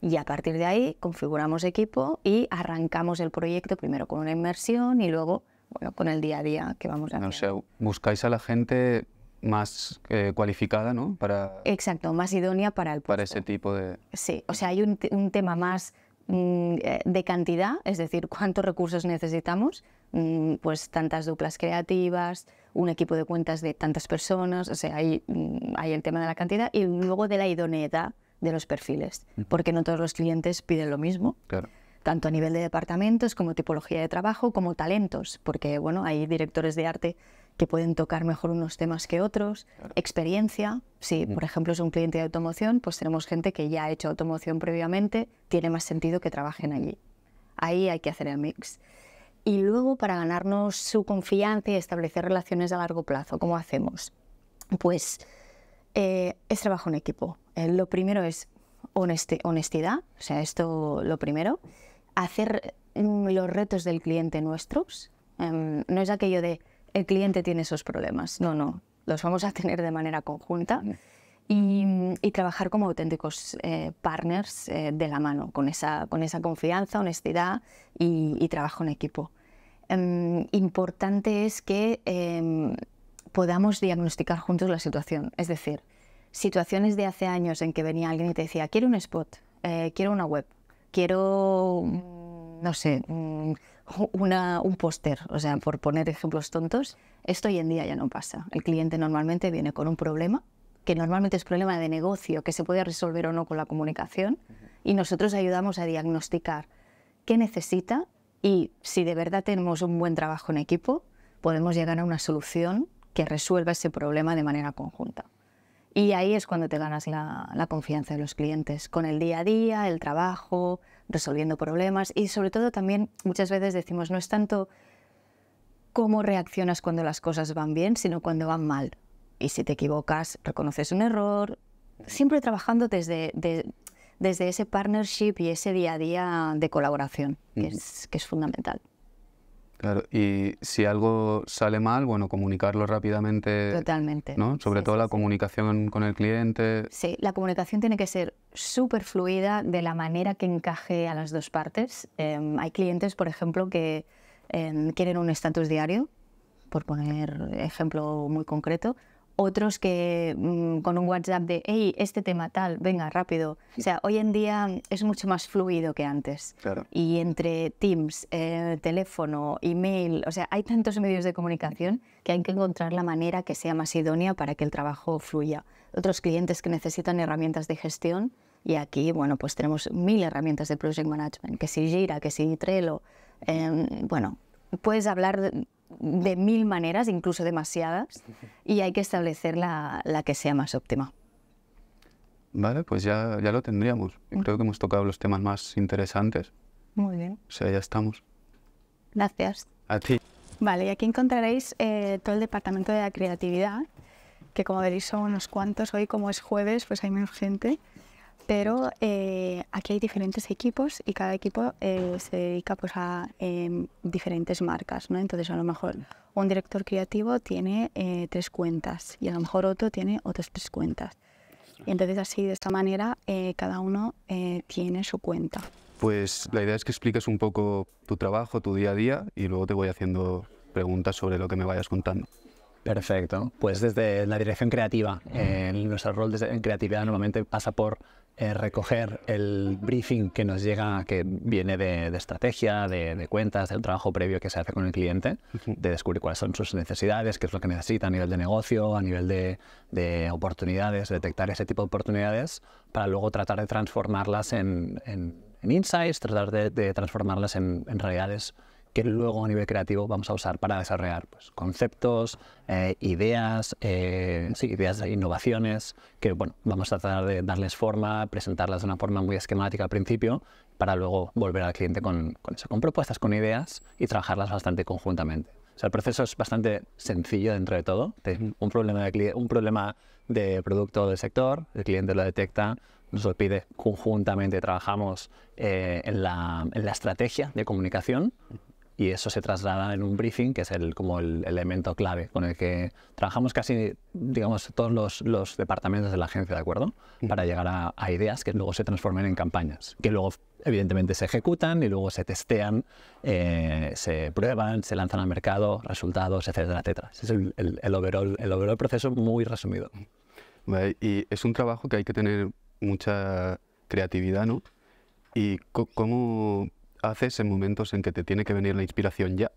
Y a partir de ahí configuramos equipo y arrancamos el proyecto primero con una inmersión y luego bueno, con el día a día que vamos a hacer. O sea, buscáis a la gente más eh, cualificada, ¿no? Para... Exacto, más idónea para el Para ese tipo de... Sí, o sea, hay un, un tema más Mm, eh, de cantidad, es decir, cuántos recursos necesitamos, mm, pues tantas duplas creativas, un equipo de cuentas de tantas personas, o sea, hay, mm, hay el tema de la cantidad y luego de la idoneidad de los perfiles, porque no todos los clientes piden lo mismo. Claro tanto a nivel de departamentos como tipología de trabajo, como talentos, porque bueno, hay directores de arte que pueden tocar mejor unos temas que otros, experiencia, si mm. por ejemplo es un cliente de automoción, pues tenemos gente que ya ha hecho automoción previamente, tiene más sentido que trabajen allí. Ahí hay que hacer el mix. Y luego para ganarnos su confianza y establecer relaciones a largo plazo, ¿cómo hacemos? Pues eh, es trabajo en equipo. Eh, lo primero es honestidad, o sea, esto lo primero. Hacer mm, los retos del cliente nuestros. Em, no es aquello de el cliente tiene esos problemas. No, no, los vamos a tener de manera conjunta y, trabajar como auténticos eh, partners eh, de la mano, con esa, con esa confianza, honestidad y, trabajo en equipo. Em, importante es que em, podamos diagnosticar juntos la situación, es decir, situaciones de hace años en que venía alguien y te decía, quiero un spot, eh, quiero una web, quiero no sé, mm, un póster, o sea, por poner ejemplos tontos, esto hoy en día ya no pasa. El cliente normalmente viene con un problema, que normalmente es problema de negocio, que se puede resolver o no con la comunicación, y nosotros ayudamos a diagnosticar qué necesita y si de verdad tenemos un buen trabajo en equipo, podemos llegar a una solución que resuelva ese problema de manera conjunta. Y ahí es cuando te ganas la confianza de los clientes, con el día a día, el trabajo, resolviendo problemas y sobre todo también muchas veces decimos, no es tanto cómo reaccionas cuando las cosas van bien, sino cuando van mal. Y si te equivocas, reconoces un error, siempre trabajando desde, desde ese partnership y ese día a día de colaboración, que es fundamental. Claro, y si algo sale mal, bueno, comunicarlo rápidamente. Totalmente. ¿no? Sobre todo la comunicación con el cliente. Sí, la comunicación tiene que ser súper fluida de la manera que encaje a las dos partes. Em, hay clientes, por ejemplo, que em, quieren un estatus diario, por poner ejemplo muy concreto, otros que mm, con un WhatsApp de, hey, este tema tal, venga, rápido. O sea, hoy en día es mucho más fluido que antes. Y entre Teams, eh, teléfono, email, o sea, hay tantos medios de comunicación que hay que encontrar la manera que sea más idónea para que el trabajo fluya. Otros clientes que necesitan herramientas de gestión y aquí, bueno, pues tenemos mil herramientas de Project Management, que si Jira, que si Trello, em, bueno, puedes hablar de mil maneras, incluso demasiadas, y hay que establecer la, que sea más óptima. Vale, pues ya, ya lo tendríamos. Mm. creo que hemos tocado los temas más interesantes. Muy bien. O sea, ya estamos. Gracias. A ti. Vale, y aquí encontraréis eh, todo el departamento de la creatividad, que como veréis son unos cuantos. Hoy como es jueves, pues hay menos gente pero eh, aquí hay diferentes equipos y cada equipo eh, se dedica pues, a em, diferentes marcas. ¿no? Entonces, a lo mejor un director creativo tiene eh, tres cuentas y a lo mejor otro tiene otras tres cuentas. Y entonces, así, de esta manera, cada uno tiene su cuenta. Pues la idea es que expliques un poco tu trabajo, tu día a día y luego te voy haciendo preguntas sobre lo que me vayas contando. Perfecto. Pues desde la dirección creativa, nuestro rol en creatividad normalmente pasa por eh, recoger el briefing que nos llega, que viene de, estrategia, de, cuentas, del trabajo previo que se hace con el cliente, de descubrir cuáles son sus necesidades, qué es lo que necesita a nivel de negocio, a nivel de, oportunidades, detectar ese tipo de oportunidades para luego tratar de transformarlas en, insights, tratar de, transformarlas en, en realidades que luego a nivel creativo vamos a usar para desarrollar pues, conceptos, eh, ideas, eh, sí, ideas e innovaciones, que vamos a tratar de darles forma, presentarlas de una forma muy esquemática al principio, para luego volver al cliente con, propuestas, con ideas y trabajarlas bastante conjuntamente. O el proceso es bastante sencillo dentro de todo. Un problema de, un problema de producto o de sector, el cliente lo detecta, nos lo pide conjuntamente, trabajamos eh, en, la, en la estrategia de comunicación y eso se traslada en un briefing, que es el, como el elemento clave con el que trabajamos casi, digamos, todos los, los departamentos de la agencia, ¿de acuerdo? Mm. Para llegar a, ideas que luego se transformen en campañas, que luego evidentemente se ejecutan y luego se testean, eh, se prueban, se lanzan al mercado, resultados, etcétera, etcétera. Ese es el, el, el, overall, el overall proceso muy resumido. Mm. Y es un trabajo que hay que tener mucha creatividad, ¿no? ¿Y cómo haces en momentos en que te tiene que venir la inspiración ya.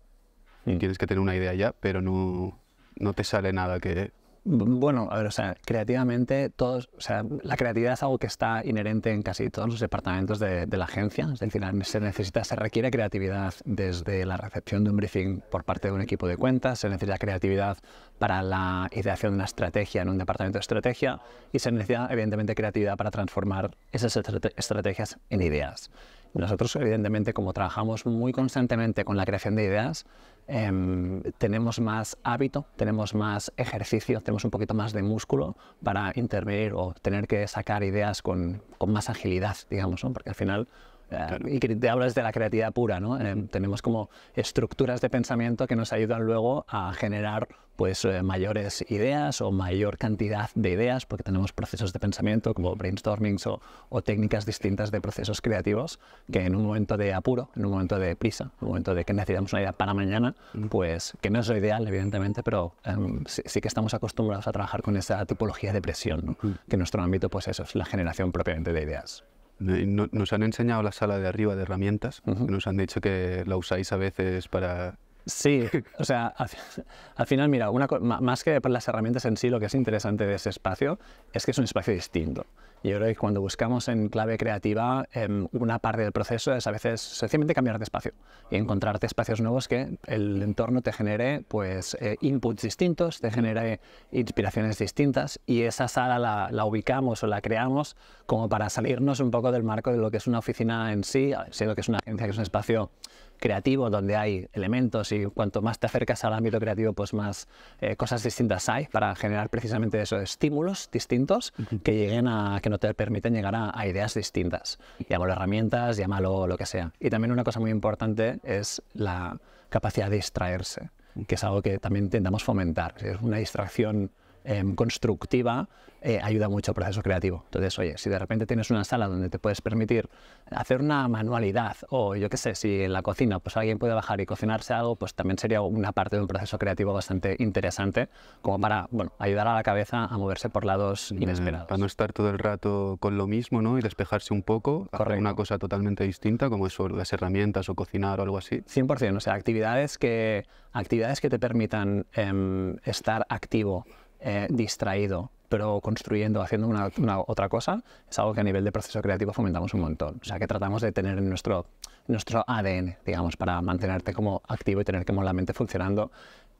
Y mm. tienes que tener una idea ya, pero no, no te sale nada que... Bueno, a ver, o sea, creativamente, todos, o sea, la creatividad es algo que está inherente en casi todos los departamentos de, de la agencia. Es decir, se necesita, se requiere creatividad desde la recepción de un briefing por parte de un equipo de cuentas, se necesita creatividad para la ideación de una estrategia en un departamento de estrategia y se necesita, evidentemente, creatividad para transformar esas estrategias en ideas. Nosotros, evidentemente, como trabajamos muy constantemente con la creación de ideas, em, tenemos más hábito, tenemos más ejercicio, tenemos un poquito más de músculo para intervenir o tener que sacar ideas con, más agilidad, digamos, porque al final Ah, y que te hablas de la creatividad pura, ¿no? Eh, tenemos como estructuras de pensamiento que nos ayudan luego a generar pues eh, mayores ideas o mayor cantidad de ideas, porque tenemos procesos de pensamiento como brainstormings o, técnicas distintas de procesos creativos que en un momento de apuro, en un momento de prisa, en un momento de que necesitamos una idea para mañana, pues que no es lo ideal, evidentemente, pero em, sí, que estamos acostumbrados a trabajar con esa tipología de presión, que nuestro ámbito pues eso es la generación propiamente de ideas nos han enseñado la sala de arriba de herramientas, nos han dicho que la usáis a veces para... Sí, o sea, [LAUGHS] al, final, mira, una, más que para las herramientas en sí, lo que es interesante de ese espacio es que es un espacio distinto. Yo creo que cuando buscamos en clave creativa, em, una parte del proceso es a veces sencillamente cambiar de espacio y encontrarte espacios nuevos que el entorno te genere pues, eh, inputs distintos, te genere inspiraciones distintas y esa sala la, ubicamos o la creamos como para salirnos un poco del marco de lo que es una oficina en sí, siendo que es una agencia, que es un espacio creativo donde hay elementos y cuanto más te acercas al ámbito creativo, pues más eh, cosas distintas hay para generar precisamente esos estímulos distintos que lleguen a que no te permiten llegar a, ideas distintas. Llámalo herramientas, llámalo lo que sea. Y también una cosa muy importante es la capacidad de distraerse, que es algo que también intentamos fomentar. Es una distracción Em, constructiva eh, ayuda mucho al proceso creativo. Entonces, oye, si de repente tienes una sala donde te puedes permitir hacer una manualidad o yo qué sé, si en la cocina pues alguien puede bajar y cocinarse algo, pues también sería una parte de un proceso creativo bastante interesante como para, bueno, ayudar a la cabeza a moverse por lados inesperados. Para no estar todo el rato con lo mismo, ¿no? Y despejarse un poco, hacer una cosa totalmente distinta como eso, las herramientas o cocinar o algo así. 100%, o sea, actividades que, actividades que te permitan em, estar activo eh, distraído, pero construyendo, haciendo una, otra cosa, es algo que a nivel de proceso creativo fomentamos un montón. O sea, que tratamos de tener en nuestro, nuestro ADN, digamos, para mantenerte como activo y tener como la mente funcionando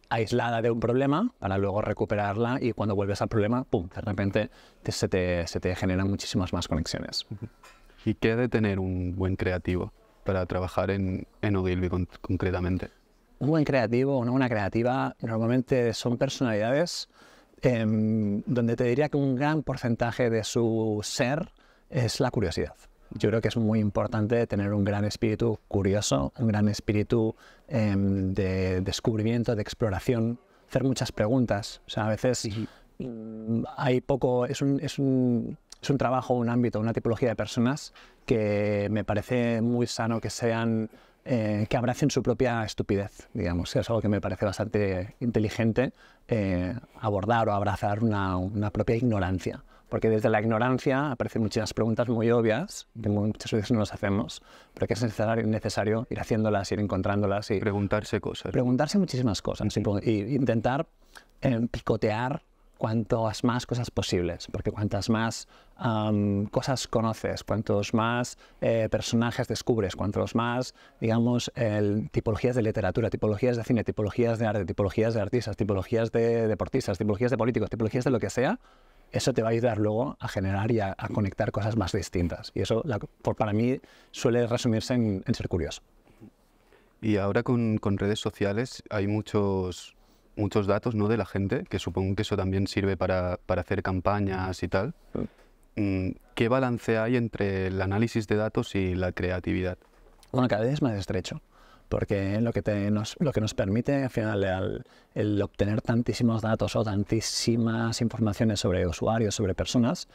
aislada de un problema para luego recuperarla y cuando vuelves al problema, ¡pum!, de repente se, te, se te generan muchísimas más conexiones. ¿Y que de tener un buen creativo para trabajar en, en Ogilvy concretamente? Un buen creativo una, una creativa normalmente son personalidades Em, donde te diría que un gran porcentaje de su ser es la curiosidad. Yo creo que es muy importante tener un gran espíritu curioso, un gran espíritu em, de descubrimiento, de exploración, hacer muchas preguntas. sea, a veces mm, hay poco, es un trabajo, un ámbito, una tipología de personas que me parece muy sano que sean eh, que abracen su propia estupidez, digamos. Es algo que me parece bastante inteligente eh, abordar o abrazar una, propia ignorancia. Porque desde la ignorancia aparecen muchas preguntas muy obvias, que muchas veces no las hacemos, pero que es necesario, ir haciéndolas, ir encontrándolas. Y preguntarse cosas. Preguntarse muchísimas cosas. intentar eh, picotear cuantas más cosas posibles, porque cuantas más cosas conoces, cuantos más eh, personajes descubres, cuantos más, digamos, tipologías de literatura, tipologías de cine, tipologías de arte, tipologías de artistas, tipologías de deportistas, tipologías de políticos, tipologías de lo que sea, eso te va a ayudar luego a generar y a, conectar cosas más distintas. Y eso, para mí, suele resumirse en, ser curioso. Y ahora con redes sociales hay muchos muchos datos ¿no? de la gente, que supongo que eso también sirve para, hacer campañas y tal. Mm, ¿Qué balance hay entre el análisis de datos y la creatividad? Bueno, cada vez es más estrecho, porque lo que, te nos, lo que nos permite al final el, el obtener tantísimos datos o tantísimas informaciones sobre usuarios, sobre personas,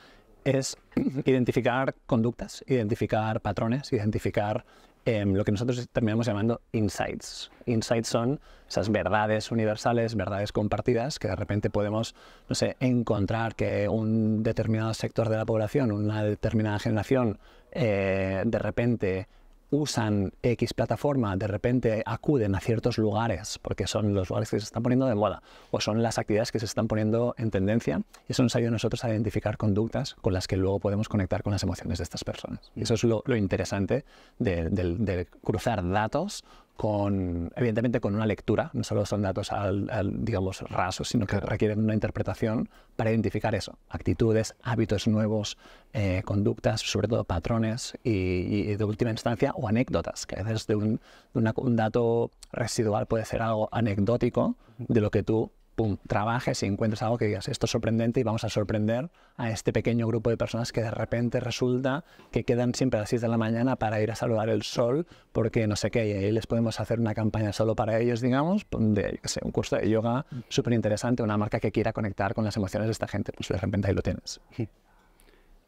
es [CLEARS THROAT] identificar conductas, identificar patrones, identificar Em, lo que nosotros terminamos llamando insights. Insights son esas verdades universales, verdades compartidas, que de repente podemos, no sé, encontrar que un determinado sector de la población, una determinada generación, eh, de repente usan X plataforma de repente acuden a ciertos lugares porque son los lugares que se están poniendo de moda o son las actividades que se están poniendo en tendencia. Y eso nos ayuda a nosotros a identificar conductas con las que luego podemos conectar con las emociones de estas personas. Y mm. eso es lo, interesante de cruzar datos con, evidentemente con una lectura, no solo son datos al, digamos, rasos, sino que requieren una interpretación para identificar eso, actitudes, hábitos nuevos, eh, conductas, sobre todo patrones y, de última instancia o anécdotas, que a veces de, un, un dato residual puede ser algo anecdótico de lo que tú pum, trabajes y encuentres algo que digas, esto es sorprendente y vamos a sorprender a este pequeño grupo de personas que de repente resulta que quedan siempre a las 6 de la mañana para ir a saludar el sol, porque no sé qué, y ahí les podemos hacer una campaña solo para ellos, digamos, de un curso de yoga mm. súper interesante, una marca que quiera conectar con las emociones de esta gente, pues de repente ahí lo tienes.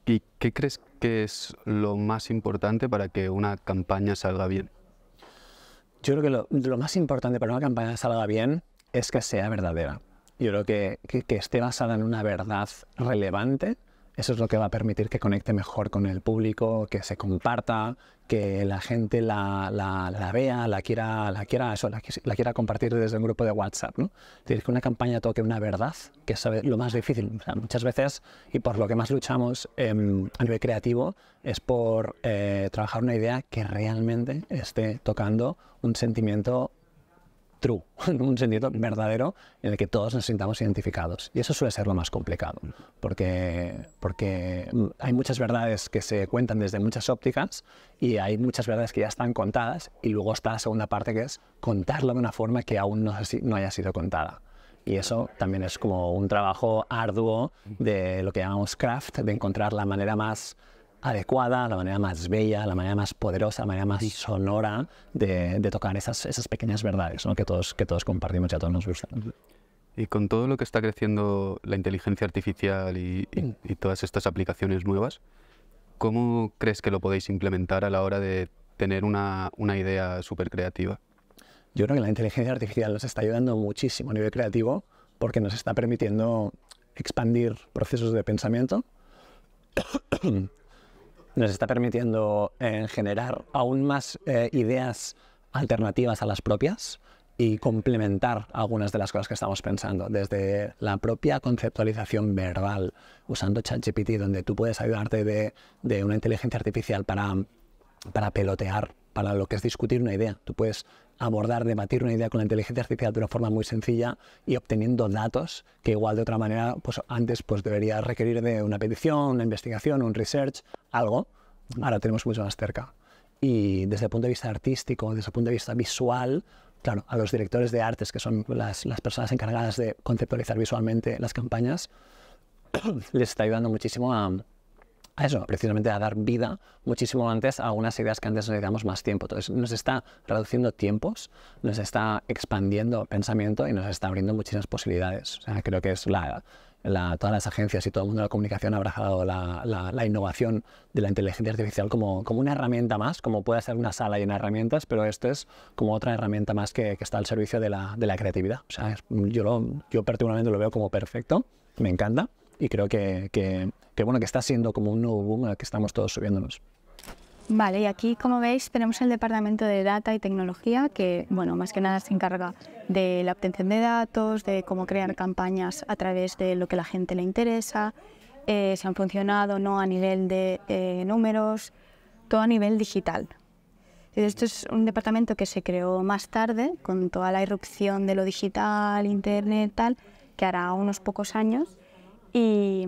¿Y qué crees que es lo más importante para que una campaña salga bien? Yo creo que lo, lo más importante para una campaña salga bien es que sea verdadera. Yo creo que, que, esté basada en una verdad relevante, eso es lo que va a permitir que conecte mejor con el público, que se comparta, que la gente la, vea, la quiera, la quiera, eso, la, quiera compartir desde un grupo de WhatsApp. ¿no? Es decir, que una campaña toque una verdad, que es lo más difícil. muchas veces, y por lo que más luchamos em, a nivel creativo, es por eh, trabajar una idea que realmente esté tocando un sentimiento true, [LAUGHS] en un sentido verdadero en el que todos nos sintamos identificados. Y eso suele ser lo más complicado, porque, porque hay muchas verdades que se cuentan desde muchas ópticas y hay muchas verdades que ya están contadas y luego está la segunda parte que es contarla de una forma que aún no, no haya sido contada. Y eso también es como un trabajo arduo de lo que llamamos craft, de encontrar la manera más adecuada, la manera más bella, la manera más poderosa, la manera más sonora de, tocar esas, esas pequeñas verdades ¿no? que, todos, que todos compartimos y a todos nos gustan. Y con todo lo que está creciendo la inteligencia artificial y, mm. todas estas aplicaciones nuevas, ¿cómo crees que lo podéis implementar a la hora de tener una, una idea súper creativa? Yo creo que la inteligencia artificial nos está ayudando muchísimo a nivel creativo porque nos está permitiendo expandir procesos de pensamiento nos está permitiendo eh, generar aún más eh, ideas alternativas a las propias y complementar algunas de las cosas que estamos pensando, desde la propia conceptualización verbal, usando ChatGPT, donde tú puedes ayudarte de, de una inteligencia artificial para, para pelotear, para lo que es discutir una idea. Tú puedes abordar, debatir una idea con la inteligencia artificial de una forma muy sencilla y obteniendo datos que igual de otra manera pues antes pues debería requerir de una petición, una investigación, un research, algo. Ahora tenemos mucho más cerca. Y desde el punto de vista artístico, desde el punto de vista visual, claro, a los directores de artes, que son las, las personas encargadas de conceptualizar visualmente las campañas, [COUGHS] les está ayudando muchísimo a, a eso, precisamente a dar vida muchísimo antes a algunas ideas que antes necesitamos más tiempo. Entonces nos está reduciendo tiempos, nos está expandiendo pensamiento y nos está abriendo muchísimas posibilidades. O sea, creo que es la, todas las agencias y todo el mundo de la comunicación ha abrazado la, la, innovación de la inteligencia artificial como, como una herramienta más, como puede ser una sala llena de herramientas, pero esto es como otra herramienta más que, está al servicio de la, de creatividad. O sea, yo, yo particularmente lo veo como perfecto, me encanta y creo que, que, bueno, que está siendo como un nuevo boom al que estamos todos subiéndonos. Vale, y aquí, como veis, tenemos el departamento de data y tecnología que, bueno, más que nada se encarga de la obtención de datos, de cómo crear campañas a través de lo que la gente le interesa, eh, si han funcionado no a nivel de eh, números, todo a nivel digital. Esto es un departamento que se creó más tarde, con toda la irrupción de lo digital, internet, tal, que hará unos pocos años, y,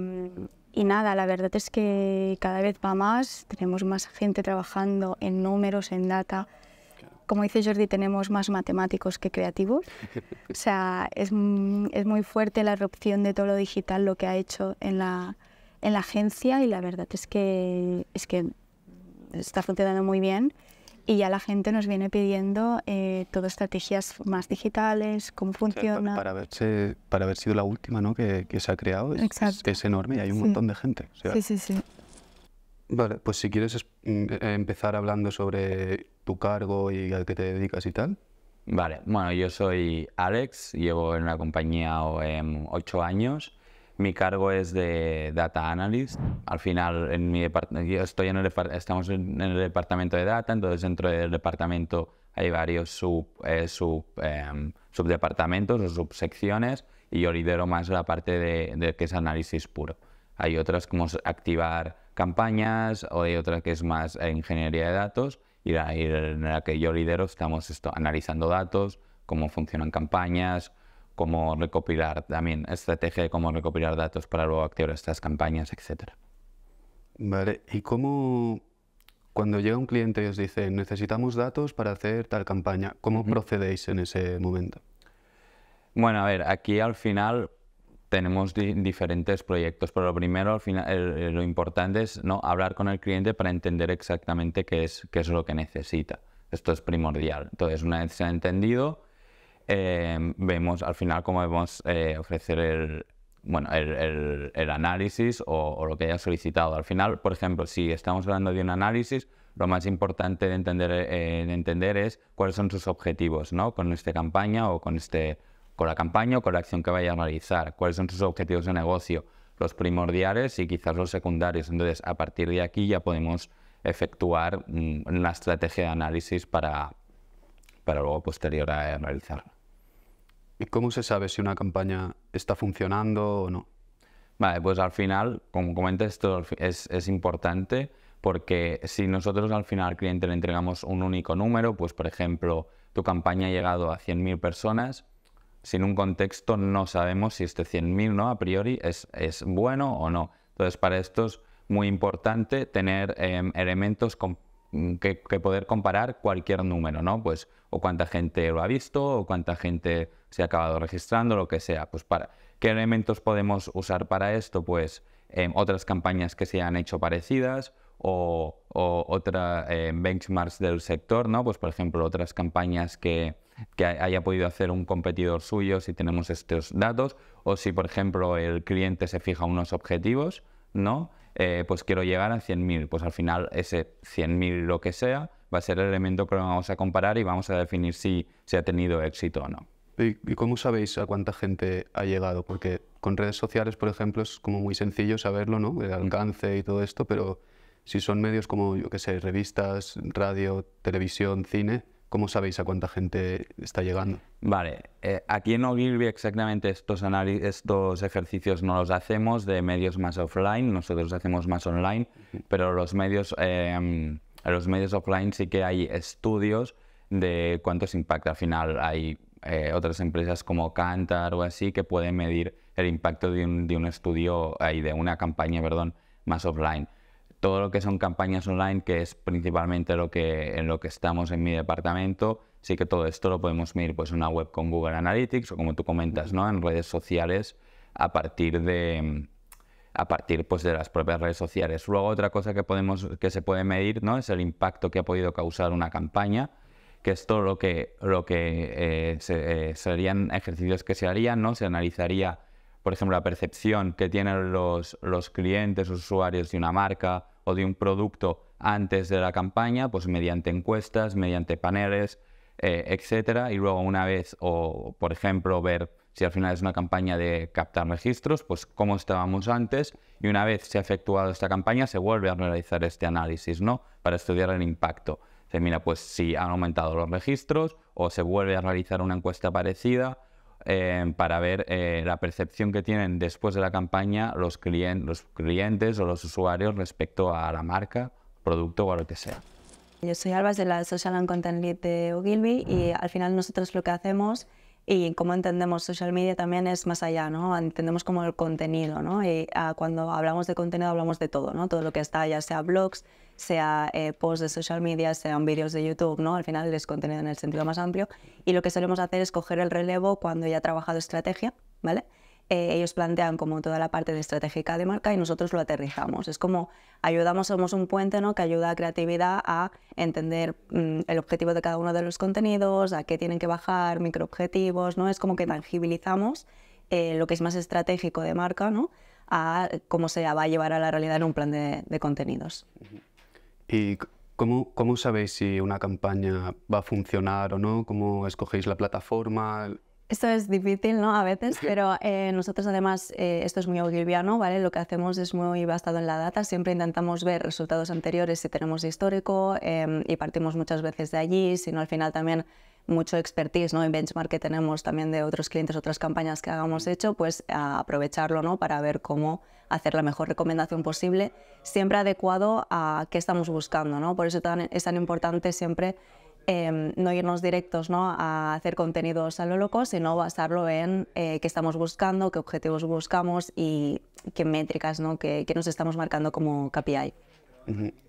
nada, la verdad es que cada vez va más, tenemos más gente trabajando en números, en data. Como dice Jordi, tenemos más matemáticos que creativos. [LAUGHS] O sea, es, es muy fuerte la erupción de todo lo digital, lo que ha hecho en la, en la agencia y la verdad es es que está funcionando muy bien y ya la gente nos viene pidiendo eh, todas estrategias más digitales, cómo funciona. para, haber sido la última ¿no? que, se ha creado, es, es, enorme y hay un montón de gente. sí, sí, sí. Vale, pues si quieres mm, eh, empezar hablando sobre tu cargo y al que te dedicas y tal. Vale, bueno, yo soy Alex, llevo en la compañía e ocho años. Mi cargo es de Data Analyst. Al final, en mi estoy en el, estamos en el departamento de Data, entonces dentro del departamento hay varios sub, eh, sub em, subdepartamentos o subsecciones y yo lidero más la parte de, que es análisis puro. Hay otras como activar campañas o hay otra que es más eh, ingeniería de datos y en la que yo lidero estamos analizando datos, cómo funcionan campañas, cómo recopilar también, estrategia de cómo recopilar datos para luego activar estas campañas, etcétera Vale, ¿y cómo cuando llega un cliente y os dice necesitamos datos para hacer tal campaña, cómo procedéis en ese momento? Bueno, a ver, aquí al final tenemos diferentes proyectos, pero lo primero, al final, lo importante es ¿no? hablar con el cliente para entender exactamente qué es, qué es lo que necesita. Esto es primordial. Entonces, una vez se ha entendido, Em, vemos al final cómo vamos eh, ofrecer el, bueno, el, el, análisis o, lo que haya solicitado. Al final, por ejemplo, si estamos hablando de un análisis, lo más importante de entender, eh, de entender es cuáles son sus objetivos ¿no? con esta campaña o con, este, con la campaña o con la acción que vaya a realizar, cuáles son sus objetivos de negocio, los primordiales y quizás los secundarios. Entonces, a partir de aquí ya podemos efectuar mm, una estrategia de análisis para, para luego posterior a realizarla. ¿Y cómo se sabe si una campaña está funcionando o no? Vale, pues al final, como comenté esto es, es importante porque si nosotros al final al cliente le entregamos un único número, pues por ejemplo, tu campaña ha llegado a 100.000 personas, sin un contexto no sabemos si este 100.000 ¿no? a priori es, es bueno o no. Entonces, para esto es muy importante tener em, elementos que, que, poder comparar cualquier número, ¿no? Pues o cuánta gente lo ha visto, o cuánta gente se ha acabado registrando, lo que sea. Pues para, ¿Qué elementos podemos usar para esto? Pues em, otras campañas que se han hecho parecidas o, o otras em, benchmarks del sector, ¿no? Pues por ejemplo, otras campañas que, haya podido hacer un competidor suyo si tenemos estos datos, o si, por ejemplo, el cliente se fija unos objetivos, ¿no? Eh, pues quiero llegar a 100.000, pues al final ese 100.000 lo que sea va a ser el elemento que vamos a comparar y vamos a definir si se ha tenido éxito o no. ¿Y cómo sabéis a cuánta gente ha llegado? Porque con redes sociales, por ejemplo, es como muy sencillo saberlo, ¿no? El alcance y todo esto, pero si son medios como, yo qué sé, revistas, radio, televisión, cine, ¿cómo sabéis a cuánta gente está llegando? Vale, eh, aquí en Ogilvy exactamente estos, estos ejercicios no los hacemos de medios más offline, nosotros hacemos más online, pero los medios, em, los medios offline sí que hay estudios de cuántos impacta. Al final hay eh, otras empresas como Kantar o así que pueden medir el impacto de un, estudio y de una campaña, perdón, más offline. Todo lo que son campañas online, que es principalmente lo que, en lo que estamos en mi departamento, sí que todo esto lo podemos medir pues en una web con Google Analytics o como tú comentas, ¿no? en redes sociales a partir de a partir pues, de las propias redes sociales. Luego otra cosa que podemos que se puede medir, ¿no? es el impacto que ha podido causar una campaña que esto lo que, lo que eh, eh, serían ejercicios que se harían, ¿no? Se analizaría, por ejemplo, la percepción que tienen los, los clientes, usuarios de una marca o de un producto antes de la campaña, pues mediante encuestas, mediante paneles, eh, etcétera. Y luego una vez, o por ejemplo, ver si al final es una campaña de captar registros, pues cómo estábamos antes. Y una vez se ha efectuado esta campaña, se vuelve a realizar este análisis, ¿no? Para estudiar el impacto mira, pues si han aumentado los registros o se vuelve a realizar una encuesta parecida eh, para ver eh, la percepción que tienen después de la campaña los, los clientes o los usuarios respecto a la marca, producto o a lo que sea. Yo soy Alba, de la Social and Content Lead de Ogilvy y al final nosotros lo que hacemos y cómo entendemos social media también es más allá, ¿no? Entendemos como el contenido, ¿no? Y ah, cuando hablamos de contenido hablamos de todo, ¿no? Todo lo que está, ya sea blogs, sea eh, posts de social media, sean vídeos de YouTube, ¿no? Al final es contenido en el sentido más amplio. Y lo que solemos hacer es coger el relevo cuando ya ha trabajado estrategia, ¿vale? Eh, ellos plantean como toda la parte de estratégica de marca y nosotros lo aterrizamos. Es como ayudamos, somos un puente ¿no? que ayuda a creatividad a entender mm, el objetivo de cada uno de los contenidos, a qué tienen que bajar, microobjetivos, ¿no? Es como que tangibilizamos eh, lo que es más estratégico de marca, ¿no? a cómo se va a llevar a la realidad en un plan de, contenidos. ¿Y cómo, sabéis si una campaña va a funcionar o no? ¿Cómo escogéis la plataforma? Esto es difícil, ¿no? A veces, [LAUGHS] pero eh, nosotros además, eh, esto es muy ¿vale? Lo que hacemos es muy basado en la data, siempre intentamos ver resultados anteriores si tenemos histórico em, y partimos muchas veces de allí, sino al final también mucho expertise ¿no? y benchmark que tenemos también de otros clientes, otras campañas que hagamos hecho, pues aprovecharlo ¿no? para ver cómo hacer la mejor recomendación posible, siempre adecuado a qué estamos buscando. ¿no? Por eso es tan importante siempre em, no irnos directos ¿no? a hacer contenidos a lo loco, sino basarlo en eh, qué estamos buscando, qué objetivos buscamos y qué métricas, ¿no? que nos estamos marcando como KPI.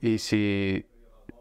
Y si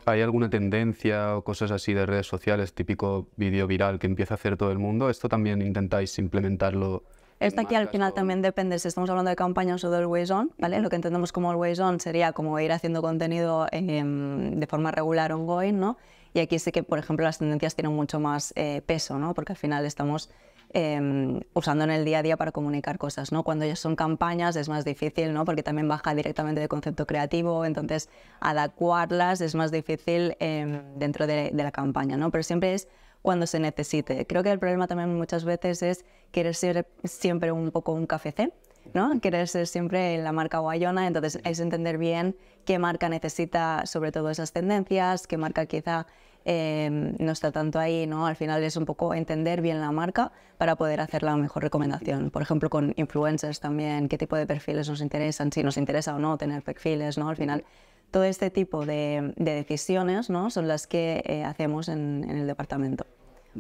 ¿Hay alguna tendencia o cosas así de redes sociales, típico vídeo viral que empieza a hacer todo el mundo? ¿Esto también intentáis implementarlo? Esto aquí al final también depende si estamos hablando de campañas o del ways on, ¿vale? Lo que entendemos como ways on sería como ir haciendo contenido em, de forma regular ongoing, ¿no? Y aquí sé que, por ejemplo, las tendencias tienen mucho más eh, peso, ¿no? Porque al final estamos Em, usando en el día a día para comunicar cosas, ¿no? Cuando ya son campañas es más difícil, ¿no? Porque también baja directamente de concepto creativo, entonces adecuarlas es más difícil em, dentro de, la campaña, ¿no? Pero siempre es cuando se necesite. Creo que el problema también muchas veces es querer ser siempre un poco un café, ¿no? Querer ser siempre la marca guayona, entonces es entender bien qué marca necesita sobre todo esas tendencias, qué marca quizá Em, no está tanto ahí, ¿no? Al final es un poco entender bien la marca para poder hacer la mejor recomendación. Por ejemplo, con influencers también, qué tipo de perfiles nos interesan, si nos interesa o no tener perfiles, ¿no? Al final, todo este tipo de, decisiones, ¿no? Son las que eh, hacemos en, el departamento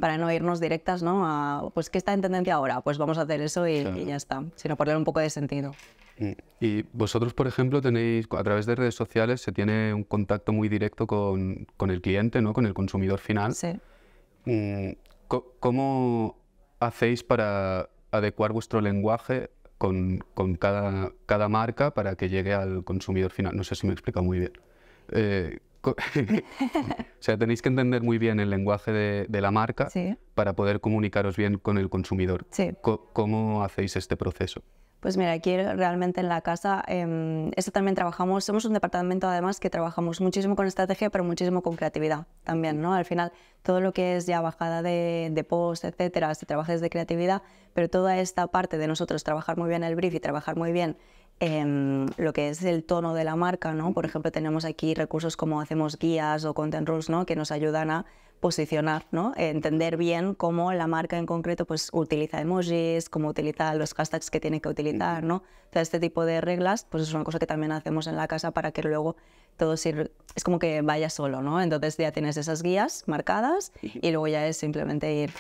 para no irnos directas, ¿no? A, pues, ¿qué está en tendencia ahora? Pues vamos a hacer eso y, ya está, sino perder un poco de sentido. Mm. Y vosotros, por ejemplo, tenéis, a través de redes sociales, se tiene un contacto muy directo con, el cliente, ¿no? Con el consumidor final. Mm, ¿Cómo hacéis para adecuar vuestro lenguaje con, cada, marca para que llegue al consumidor final? No sé si me he explicado muy bien. Eh, [LAUGHS] o sea, tenéis que entender muy bien el lenguaje de, la marca para poder comunicaros bien con el consumidor. ¿Cómo hacéis este proceso? Pues mira, aquí realmente en la casa, em, esto también trabajamos, somos un departamento además que trabajamos muchísimo con estrategia, pero muchísimo con creatividad también, ¿no? Al final, todo lo que es ya bajada de, post, etcétera, se trabaja desde creatividad, pero toda esta parte de nosotros trabajar muy bien el brief y trabajar muy bien em, lo que es el tono de la marca, ¿no? Por ejemplo, tenemos aquí recursos como hacemos guías o content rules, ¿no? Que nos ayudan a posicionar, ¿no? entender bien cómo la marca en concreto pues, utiliza emojis, cómo utiliza los hashtags que tiene que utilizar. ¿no? este tipo de reglas pues, es una cosa que también hacemos en la casa para que luego todo sirve, es como que vaya solo, ¿no? Entonces ya tienes esas guías marcadas y luego ya es simplemente ir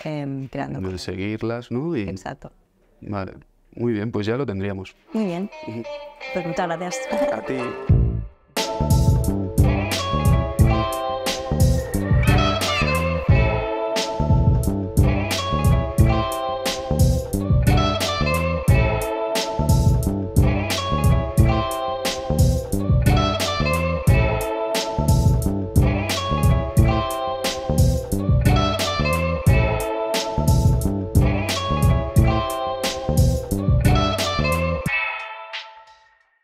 tirando em, Seguirlas, ¿no? Exacto. Vale, muy bien, pues ya lo tendríamos. Muy bien. Pues muchas gracias. A ti.